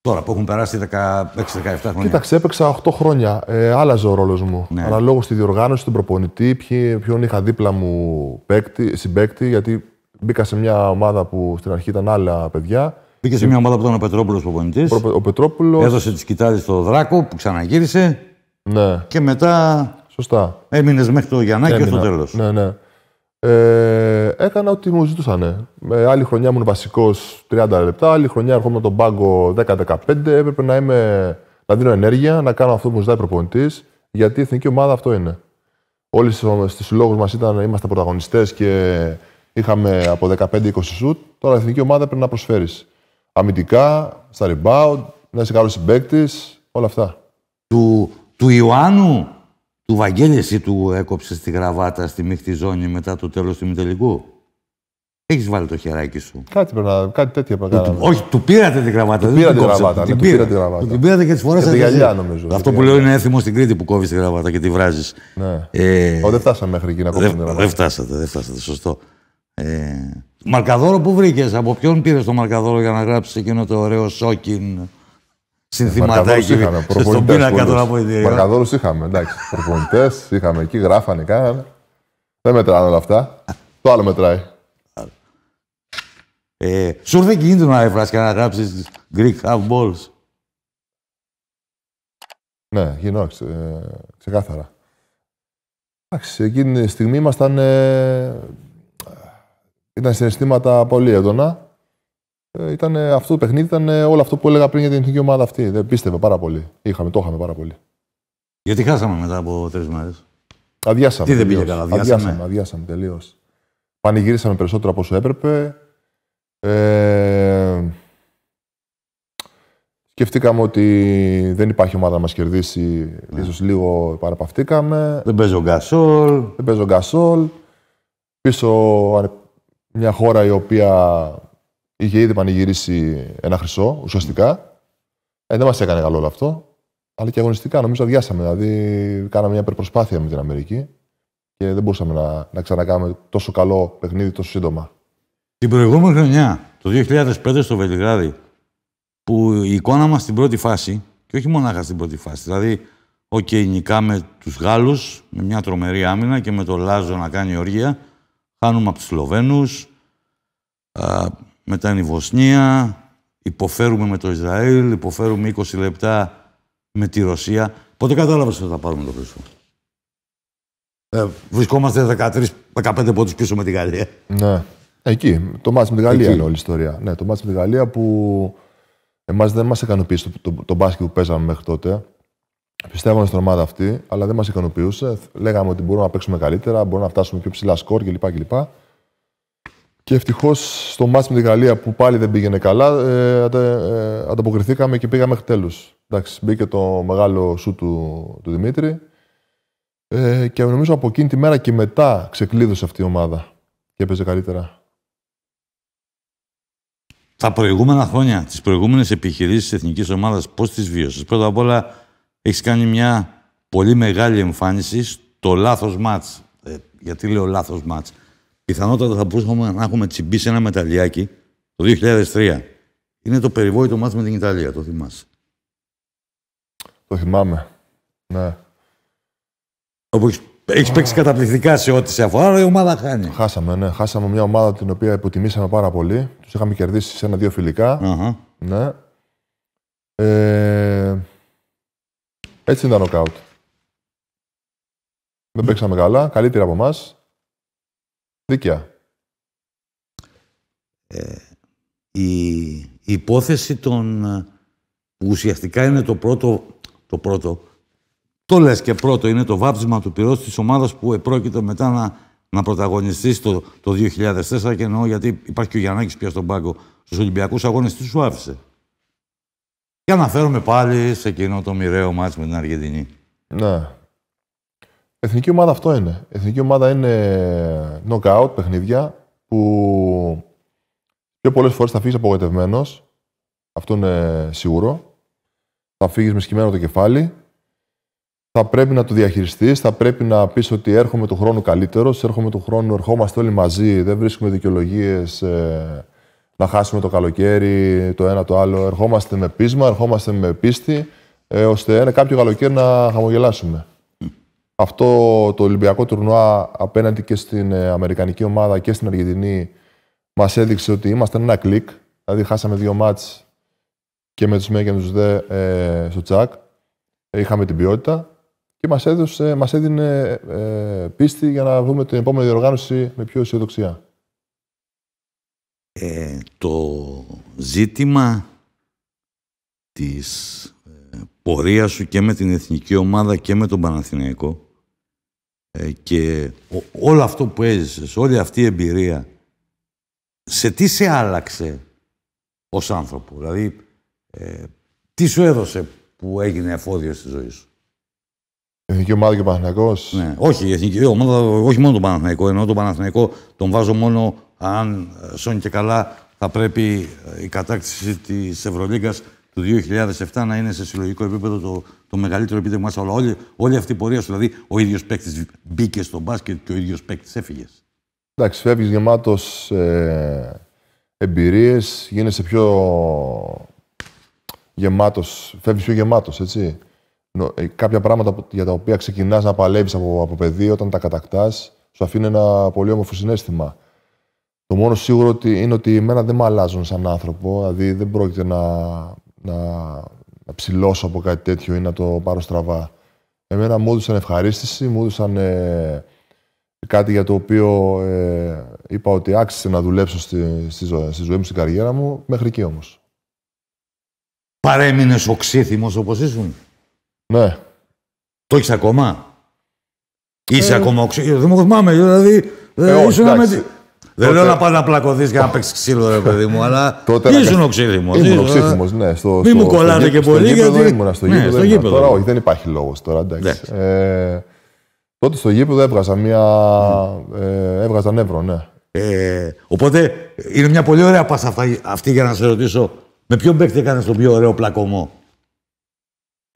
Τώρα που έχουν περάσει 16-17 χρόνια. Κοίταξε, έπαιξα 8 χρόνια. Ε, άλλαζε ο ρόλος μου. Ναι. Αναλόγω στη διοργάνωση, τον προπονητή, ποιον είχα δίπλα μου παίκτη, συμπέκτη, γιατί μπήκα σε μια ομάδα που στην αρχή ήταν άλλα παιδιά. Μπήκε σε μια ομάδα που ήταν ο Πετρόπουλος προπονητής. Ο Πετρόπουλος. Έδωσε τις κοιτάδε στο Δράκο που ξαναγύρισε. Ναι. Και μετά. Σωστά. Έμεινες μέχρι το Γιαννάκη στο τέλος. Ναι, ναι ε, έκανα ότι μου ζητούσαν. Ε, άλλη χρονιά ήμουν βασικός 30 λεπτά, άλλη χρονιά έρχομαι τον πάγκο 10-15. Έπρεπε να, είμαι, να δίνω ενέργεια, να κάνω αυτό που μου ζητάει προπονητής, γιατί η εθνική ομάδα αυτό είναι. Όλοι στους συλλόγους μας ήταν, είμαστε πρωταγωνιστές και είχαμε από 15-20 σουτ. Τώρα η εθνική ομάδα πρέπει να προσφέρεις. Αμυντικά, στα rebound, να είσαι καλός συμπαίκτης, όλα αυτά. Του, του Ιωάννου του Βαγγέλη εσύ του έκοψες τη γραβάτα στη μίχτη ζώνη μετά το τέλος του μητελικού. Έχεις βάλει το χεράκι σου. Κάτι, πρέπει, κάτι τέτοια πράγματα. όχι, του πήρατε τη γραβάτα. Του πήρατε τη γραβάτα. Ναι, την πήρα, τη γραβάτα. Του πήρατε και τη φορέ. Για γυαλιά, νομίζω. Αυτό που λέω είναι έθιμο στην Κρήτη που κόβεις τη γραβάτα και τη βράζεις. Ναι. Ε, δεν φτάσαμε μέχρι εκεί να κόψουμε την γραβάτα. Δεν φτάσατε, δεν φτάσατε. Σωστό. Ε, μαρκαδόρο που βρήκες, από ποιον πήρες το μαρκαδόρο για να γράψεις εκείνο το ωραίο σόκιν συνθηματάκι στον πίνακα των αποδητηρίων. Μαρκαδόρους είχαμε, εντάξει. Προπονητές είχαμε εκεί, γράφανε, κάνανε. Δεν μετράνε όλα αυτά. Το άλλο μετράει. Ε, σου ήρθε γίνεται να εφράσει και να γράψεις Greek half balls. Ναι, γινόταν ξε, ξεκάθαρα. Εντάξει, εκείνη τη στιγμή ήμασταν. Ε, ήταν συναισθήματα πολύ έντονα. Ε, ήταν, αυτό το παιχνίδι ήταν όλο αυτό που έλεγα πριν για την εθνική ομάδα αυτή. Δεν πίστευε πάρα πολύ. Είχαμε, το είχαμε πάρα πολύ. Γιατί χάσαμε μετά από τρεις μέρες. Αδειάσαμε. Τι δεν πήγε καλά, αδειάσαμε. Αδειάσαμε, αδειάσαμε τελείως. Πανηγυρίσαμε περισσότερο από όσο έπρεπε. Ε, σκεφτήκαμε ότι δεν υπάρχει ομάδα να μας κερδίσει. Ναι. Ίσως λίγο παραπαυτήκαμε. Δεν παίζει ο Δεν Γκασόλ. Πίσω μια χώρα η οποία Είχε ήδη πανηγυρίσει ένα χρυσό, ουσιαστικά. Ε, δεν μας έκανε καλό όλο αυτό. Αλλά και αγωνιστικά νομίζω αδειάσαμε. Δηλαδή, κάναμε μια προσπάθεια με την Αμερική και δεν μπορούσαμε να, να ξανακάνουμε τόσο καλό παιχνίδι τόσο σύντομα. Την προηγούμενη χρονιά, το 2005 στο Βελιγράδι, που η εικόνα μας στην πρώτη φάση, και όχι μονάχα στην πρώτη φάση, δηλαδή, οκ, okay, νικάμε τους Γάλλους με μια τρομερή άμυνα και με το Λάζο να κάνει οργία, χάνουμε από τους Σλοβαίνους μετά είναι η Βοσνία, υποφέρουμε με το Ισραήλ, υποφέρουμε 20 λεπτά με τη Ρωσία. Πότε κατάλαβες ότι θα πάρουμε το χρυσό. Ε, βρισκόμαστε 13-15 πόντους πίσω με τη Γαλλία. Ναι. Εκεί. Το μάτς με τη Γαλλία είναι όλη η ιστορία. Ναι, το μάτς με τη Γαλλία που εμάς δεν μας ικανοποίησε το, μπάσκετ που παίζαμε μέχρι τότε. Πιστεύαμε στην ομάδα αυτή, αλλά δεν μας ικανοποιούσε. Λέγαμε ότι μπορούμε να παίξουμε καλύτερα, μπορούμε να φτάσουμε πιο ψηλά σκορ κλπ. Και ευτυχώς στο μάτς με τη Γαλλία που πάλι δεν πήγαινε καλά, ε, ε ανταποκριθήκαμε και πήγαμε μέχρι τέλους. Μπήκε το μεγάλο σου του, του Δημήτρη. Ε, και νομίζω από εκείνη τη μέρα και μετά ξεκλείδωσε αυτή η ομάδα και έπαιζε καλύτερα. Τα προηγούμενα χρόνια, τις προηγούμενες επιχειρήσεις της εθνικής ομάδας, πώς τις βίωσες. Πρώτα απ' όλα, έχεις κάνει μια πολύ μεγάλη εμφάνιση στο λάθος μάτ. Ε, γιατί λέω λάθος μάτ. Πιθανότατα θα μπορούσαμε να έχουμε τσιμπήσει ένα μεταλλιάκι το 2003. Είναι το περιβόητο μάθημα με την Ιταλία, το θυμάσαι. Το θυμάμαι. Ναι. Όπου έχεις παίξει καταπληκτικά σε ό,τι σε αφορά, αλλά η ομάδα χάνει. Χάσαμε, ναι. Χάσαμε μια ομάδα την οποία υποτιμήσαμε πάρα πολύ. Τους είχαμε κερδίσει σε ένα-δύο φιλικά. Ναι. Ε... Έτσι ήταν ο Κάουτ. Δεν παίξαμε καλά, καλύτερα από εμάς. Δίκαια. Ε, η, υπόθεση των, που ουσιαστικά είναι το πρώτο, το πρώτο, το λες και πρώτο, είναι το βάψιμα του πυρός της ομάδας που επρόκειτο μετά να, να πρωταγωνιστεί το 2004 και εννοώ γιατί υπάρχει και ο Γιαννάκης πια στον πάγκο στους Ολυμπιακούς Αγώνες, τι σου άφησε. Και αναφέρομαι πάλι σε εκείνο το μοιραίο μάτς με την Αργεντινή. Ναι. Εθνική ομάδα αυτό είναι. Εθνική ομάδα είναι knockout, παιχνίδια που πιο πολλές φορές θα φύγεις απογοητευμένος. Αυτό είναι σίγουρο. Θα φύγεις με σκημένο το κεφάλι. Θα πρέπει να το διαχειριστείς. Θα πρέπει να πεις ότι έρχομαι του χρόνου καλύτερος. Έρχομαι του χρόνου, ερχόμαστε όλοι μαζί. Δεν βρίσκουμε δικαιολογίες ε, να χάσουμε το καλοκαίρι, το ένα το άλλο. Ερχόμαστε με πείσμα, ερχόμαστε με πίστη, ε, ώστε ένα κάποιο καλοκαίρι να χαμογελάσουμε αυτό το Ολυμπιακό τουρνουά απέναντι και στην ε, Αμερικανική ομάδα και στην Αργεντινή μας έδειξε ότι είμαστε ένα κλικ. Δηλαδή, χάσαμε δύο μάτς και με τους ΜΕ και ΔΕ ε, στο Τσακ. Ε, είχαμε την ποιότητα και μας μας έδινε ε, πίστη για να βρούμε την επόμενη διοργάνωση με πιο αισιοδοξία. Ε, το ζήτημα της πορείας σου και με την εθνική ομάδα και με τον Παναθηναϊκό ε, και όλο αυτό που έζησες, όλη αυτή η εμπειρία, σε τι σε άλλαξε ως άνθρωπο, δηλαδή ε, τι σου έδωσε που έγινε εφόδιο στη ζωή σου. Εθνική ομάδα και ο Παναθηναϊκός. Ναι, όχι, η όχι μόνο τον Παναθηναϊκό, ενώ τον Παναθηναϊκό τον βάζω μόνο αν ε, σώνει και καλά θα πρέπει ε, η κατάκτηση της Ευρωλίγκας το 2007 να είναι σε συλλογικό επίπεδο το, το μεγαλύτερο επίτευγμα σε όλα. Όλη, όλη αυτή η πορεία σου, δηλαδή ο ίδιος παίκτης μπήκε στο μπάσκετ και ο ίδιος παίκτης έφυγες. Εντάξει, φεύγεις γεμάτος ε, εμπειρίες, γίνεσαι πιο γεμάτος, φεύγεις πιο γεμάτος, έτσι. Ε, κάποια πράγματα για τα οποία ξεκινάς να παλεύεις από, από παιδί, όταν τα κατακτάς, σου αφήνει ένα πολύ όμορφο συνέστημα. Το μόνο σίγουρο ότι είναι ότι εμένα δεν με αλλάζουν σαν άνθρωπο, δηλαδή δεν πρόκειται να να, να ψηλώσω από κάτι τέτοιο ή να το πάρω στραβά. Εμένα μου έδωσαν ευχαρίστηση, μου έδωσαν ε, κάτι για το οποίο ε, είπα ότι άξισε να δουλέψω στη, στη, ζωή, μου, στην καριέρα μου, μέχρι εκεί όμως. Παρέμεινες οξύθυμος όπως ήσουν. Ναι. Το έχεις ακόμα. Είσαι ε, ακόμα οξύθυμος. Ε, δεν μου θυμάμαι, δηλαδή... Ε, ε, όχι, δεν λέω να πας να πλακωθείς για να παίξεις ξύλο, ρε παιδί μου, αλλά. τότε ήσουν ο ξύδημο. Ήμουν ο ξύδημο, ε. ναι. Στο, Μην μου κολλάτε και πολύ. γιατί... ήμουν στο ναι, γήπεδο. Ναι, γήπεδο. Τώρα όχι, δεν υπάρχει λόγος τώρα, εντάξει. Ε, τότε στο γήπεδο έβγαζα μία. Ε, έβγαζα νεύρο, ναι. Ε, οπότε ε, είναι μια πολύ ωραία πάσα αυτή για να σε ρωτήσω. Με ποιον παίκτη έκανες τον πιο ωραίο πλακωμό.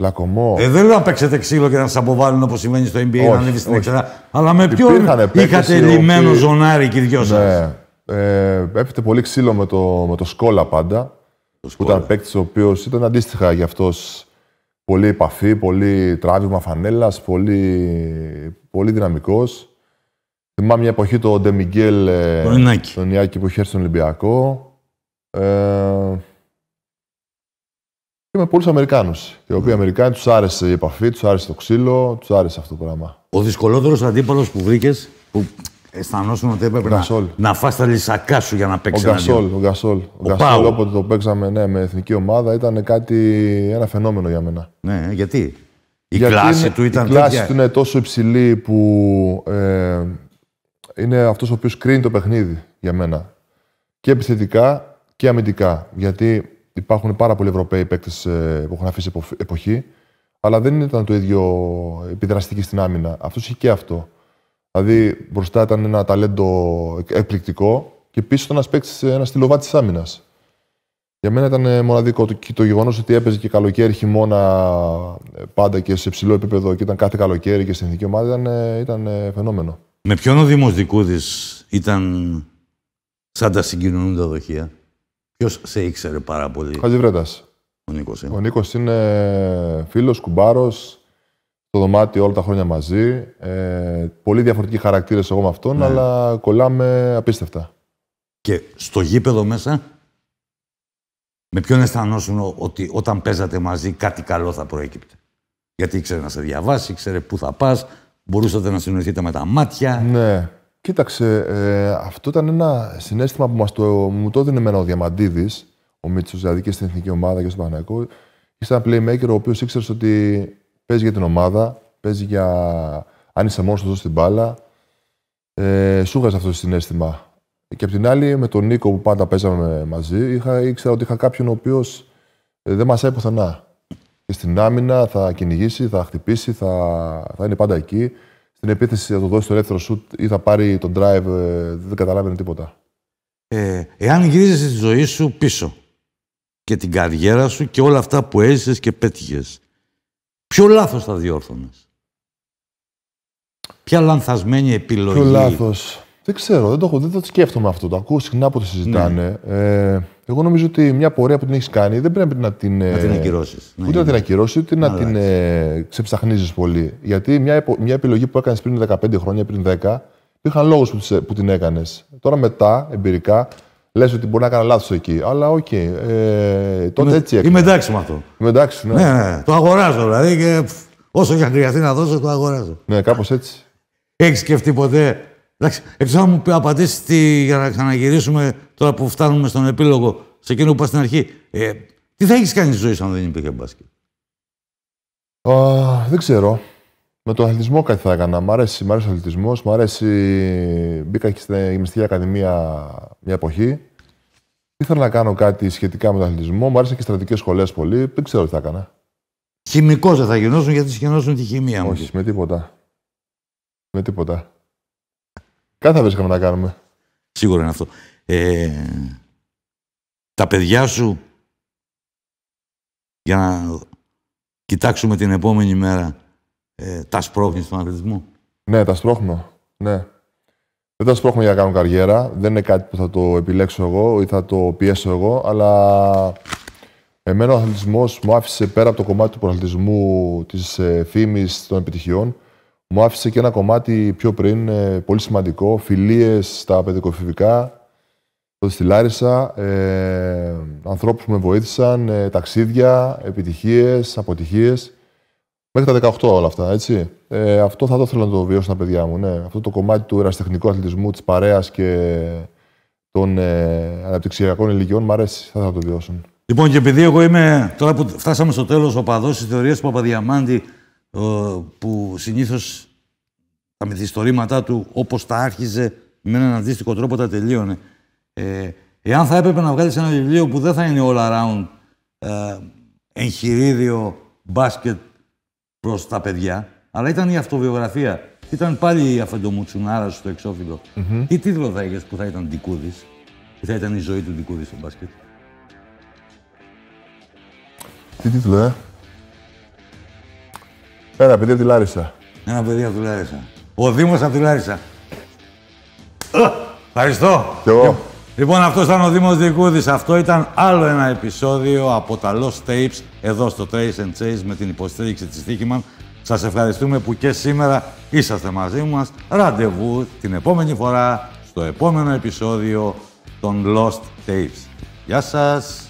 Λακωμό. Ε, δεν λέω να παίξετε ξύλο και να σας αποβάλουν όπως συμβαίνει στο NBA, όχι, να ανέβει στην εξέδρα. Αλλά με ποιον είχατε λυμμένο ζωνάρι και οι δυο σας. Ναι. Ε, πολύ ξύλο με το, με το Σκόλα πάντα. Το που ήταν παίκτης ο οποίος ήταν αντίστοιχα για αυτός πολύ επαφή, πολύ τράβημα φανέλας, πολύ, πολύ δυναμικός. Θυμάμαι μια εποχή ε, τον Ντεμιγκέλ, τον Ιάκη που είχε έρθει στον Ολυμπιακό. Ε, και με πολλούς Αμερικάνους. Οι οποίοι ναι. Αμερικάνοι τους άρεσε η επαφή, τους άρεσε το ξύλο, τους άρεσε αυτό το πράγμα. Ο δυσκολότερος αντίπαλος που βρήκες, που αισθανόσουν ότι έπρεπε να, να φας τα λισακά σου για να παίξεις. Ο Γκασόλ, ο Γκασόλ. Ο, όποτε το παίξαμε ναι, με εθνική ομάδα, ήταν κάτι, ένα φαινόμενο για μένα. Ναι, γιατί. Η κλάση του ήταν Η κλάση του είναι τόσο υψηλή που ε, είναι αυτός ο οποίος κρίνει το παιχνίδι για μένα. Και επιθετικά και αμυντικά. Γιατί υπάρχουν πάρα πολλοί Ευρωπαίοι παίκτες ε, που έχουν αφήσει εποχή, αλλά δεν ήταν το ίδιο επιδραστική στην άμυνα. Αυτός είχε και αυτό. Δηλαδή μπροστά ήταν ένα ταλέντο εκπληκτικό και πίσω ήταν ένας παίκτης, ε, ένας της άμυνας. Για μένα ήταν ε, μοναδικό το, το γεγονός ότι έπαιζε και καλοκαίρι, χειμώνα πάντα και σε ψηλό επίπεδο και ήταν κάθε καλοκαίρι και στην εθνική ομάδα ήταν, ήταν φαινόμενο. Με ποιον ο Δημοσδικούδη ήταν σαν τα δοχεία. Ποιος σε ήξερε πάρα πολύ. Χατζηβρέτα. Ο Νίκος. Ο Νίκος είναι φίλος, κουμπάρος. στο δωμάτιο όλα τα χρόνια μαζί. Ε, πολύ διαφορετικοί χαρακτήρες εγώ με αυτόν, ναι. αλλά κολλάμε απίστευτα. Και στο γήπεδο μέσα, με ποιον αισθανόσουν ότι όταν παίζατε μαζί κάτι καλό θα προέκυπτε. Γιατί ήξερε να σε διαβάσει, ήξερε πού θα πας, μπορούσατε να συνοηθείτε με τα μάτια. Ναι. Κοίταξε, ε, αυτό ήταν ένα συνέστημα που μας το, μου το έδινε εμένα ο Διαμαντίδης, ο Μίτσος, δηλαδή και στην εθνική ομάδα και στον Παναγικό. Είσαι ένα playmaker ο οποίος ήξερες ότι παίζει για την ομάδα, παίζει για. αν είσαι μόνος του στην μπάλα. Ε, σου αυτό το συνέστημα. Και απ' την άλλη, με τον Νίκο που πάντα παίζαμε μαζί, είχα, ήξερα ότι είχα κάποιον ο οποίος ε, δεν έπαιρνε πουθενά. Και στην άμυνα θα κυνηγήσει, θα χτυπήσει, θα, θα είναι πάντα εκεί την επίθεση, να το δώσει το ελεύθερο σουτ ή θα πάρει τον drive, ε, δεν καταλάβαινε τίποτα. Ε, εάν γυρίζεσαι τη ζωή σου πίσω και την καριέρα σου και όλα αυτά που έζησες και πέτυχες, ποιο λάθος θα διόρθωνες. Ποια λανθασμένη επιλογή. Ποιο λάθος. Δεν ξέρω, δεν το, έχω, δεν το σκέφτομαι αυτό. Το ακούω συχνά που το συζητάνε. Ναι. Ε, εγώ νομίζω ότι μια πορεία που την έχεις κάνει δεν πρέπει να την. Να ε, την ακυρώσεις. Ούτε ναι. να την ακυρώσεις, ούτε να, την ε, ξεψαχνίζεις πολύ. Γιατί μια, μια επιλογή που έκανες πριν 15 χρόνια, πριν 10, υπήρχαν λόγους που, ε, που την έκανες. Τώρα μετά, εμπειρικά, λες ότι μπορεί να έκανα λάθος εκεί. Αλλά οκ. ε, τότε είμαι, έτσι έκανα. Είμαι εντάξει με αυτό. Είμαι ναι. Ναι, ναι. ναι. Το αγοράζω δηλαδή. Και όσο και αν χρειαστεί να δώσω, το αγοράζω. Ναι, κάπως έτσι. Έχεις σκεφτεί ποτέ Εντάξει, να μου απαντήσεις τι, για να ξαναγυρίσουμε τώρα που φτάνουμε στον επίλογο, σε εκείνο που πας στην αρχή. Ε, τι θα έχεις κάνει στη ζωή σου αν δεν υπήρχε μπάσκετ. Uh, δεν ξέρω. Με τον αθλητισμό κάτι θα έκανα. Μ' αρέσει, μ αρέσει ο αθλητισμός. Μ' αρέσει. Μπήκα και στην Γυμναστική Ακαδημία μια εποχή. Ήθελα να κάνω κάτι σχετικά με τον αθλητισμό. Μ' άρεσε και στρατικέ σχολές πολύ. Δεν ξέρω τι θα έκανα. Χημικός δεν θα γινώσουν γιατί συγχαινώσουν τη χημία μου. Όχι, με τίποτα. Με τίποτα. Κάτι θα βρίσκαμε να κάνουμε. Σίγουρα είναι αυτό. Ε, τα παιδιά σου, για να κοιτάξουμε την επόμενη μέρα, ε, τα σπρώχνεις στον αθλητισμό. Ναι, τα σπρώχνω. Ναι. Δεν τα σπρώχνω για να κάνω καριέρα. Δεν είναι κάτι που θα το επιλέξω εγώ ή θα το πιέσω εγώ, αλλά εμένα ο αθλητισμός μου άφησε πέρα από το κομμάτι του προαθλητισμού, της ε, φήμης, φήμη, των επιτυχιών μου άφησε και ένα κομμάτι πιο πριν, ε, πολύ σημαντικό, φιλίες στα παιδικοφηβικά, τότε στη Λάρισα, ε, ανθρώπους που με βοήθησαν, ε, ταξίδια, επιτυχίες, αποτυχίες. Μέχρι τα 18 όλα αυτά, έτσι. Ε, αυτό θα το θέλω να το βιώσουν τα παιδιά μου, ναι. Αυτό το κομμάτι του ερασιτεχνικού αθλητισμού, της παρέας και των ε, αναπτυξιακών ηλικιών, μου αρέσει, θα, να το βιώσουν. Λοιπόν, και επειδή εγώ είμαι, τώρα που φτάσαμε στο τέλος ο παδός θεωρία του Παπαδιαμάντη, ε, που συνήθως τα μυθιστορήματά του όπως τα άρχιζε με έναν αντίστοιχο τρόπο τα τελείωνε. Ε, εάν θα έπρεπε να βγάλεις ένα βιβλίο που δεν θα είναι all around ε, εγχειρίδιο μπάσκετ προς τα παιδιά, αλλά ήταν η αυτοβιογραφία. Ήταν πάλι η αφεντομουτσουνάρα στο εξωφυλλο Τι τίτλο θα είχες που θα ήταν Ντικούδης, και θα ήταν η ζωή του Ντικούδη στο μπάσκετ. Τι τίτλο, ε? Ένα παιδί από τη Λάρισα. Ένα παιδί από τη Λάρισα. Ο Δήμος από τη Λάρισα. Ε, ευχαριστώ. Και εγώ. Λοιπόν, αυτός ήταν ο Δήμος Δικούδη. Αυτό ήταν άλλο ένα επεισόδιο από τα Lost Tapes εδώ στο Trace and Chase με την υποστήριξη της Τύχημαν. Σας ευχαριστούμε που και σήμερα είσαστε μαζί μας. Ραντεβού την επόμενη φορά στο επόμενο επεισόδιο των Lost Tapes. Γεια σας!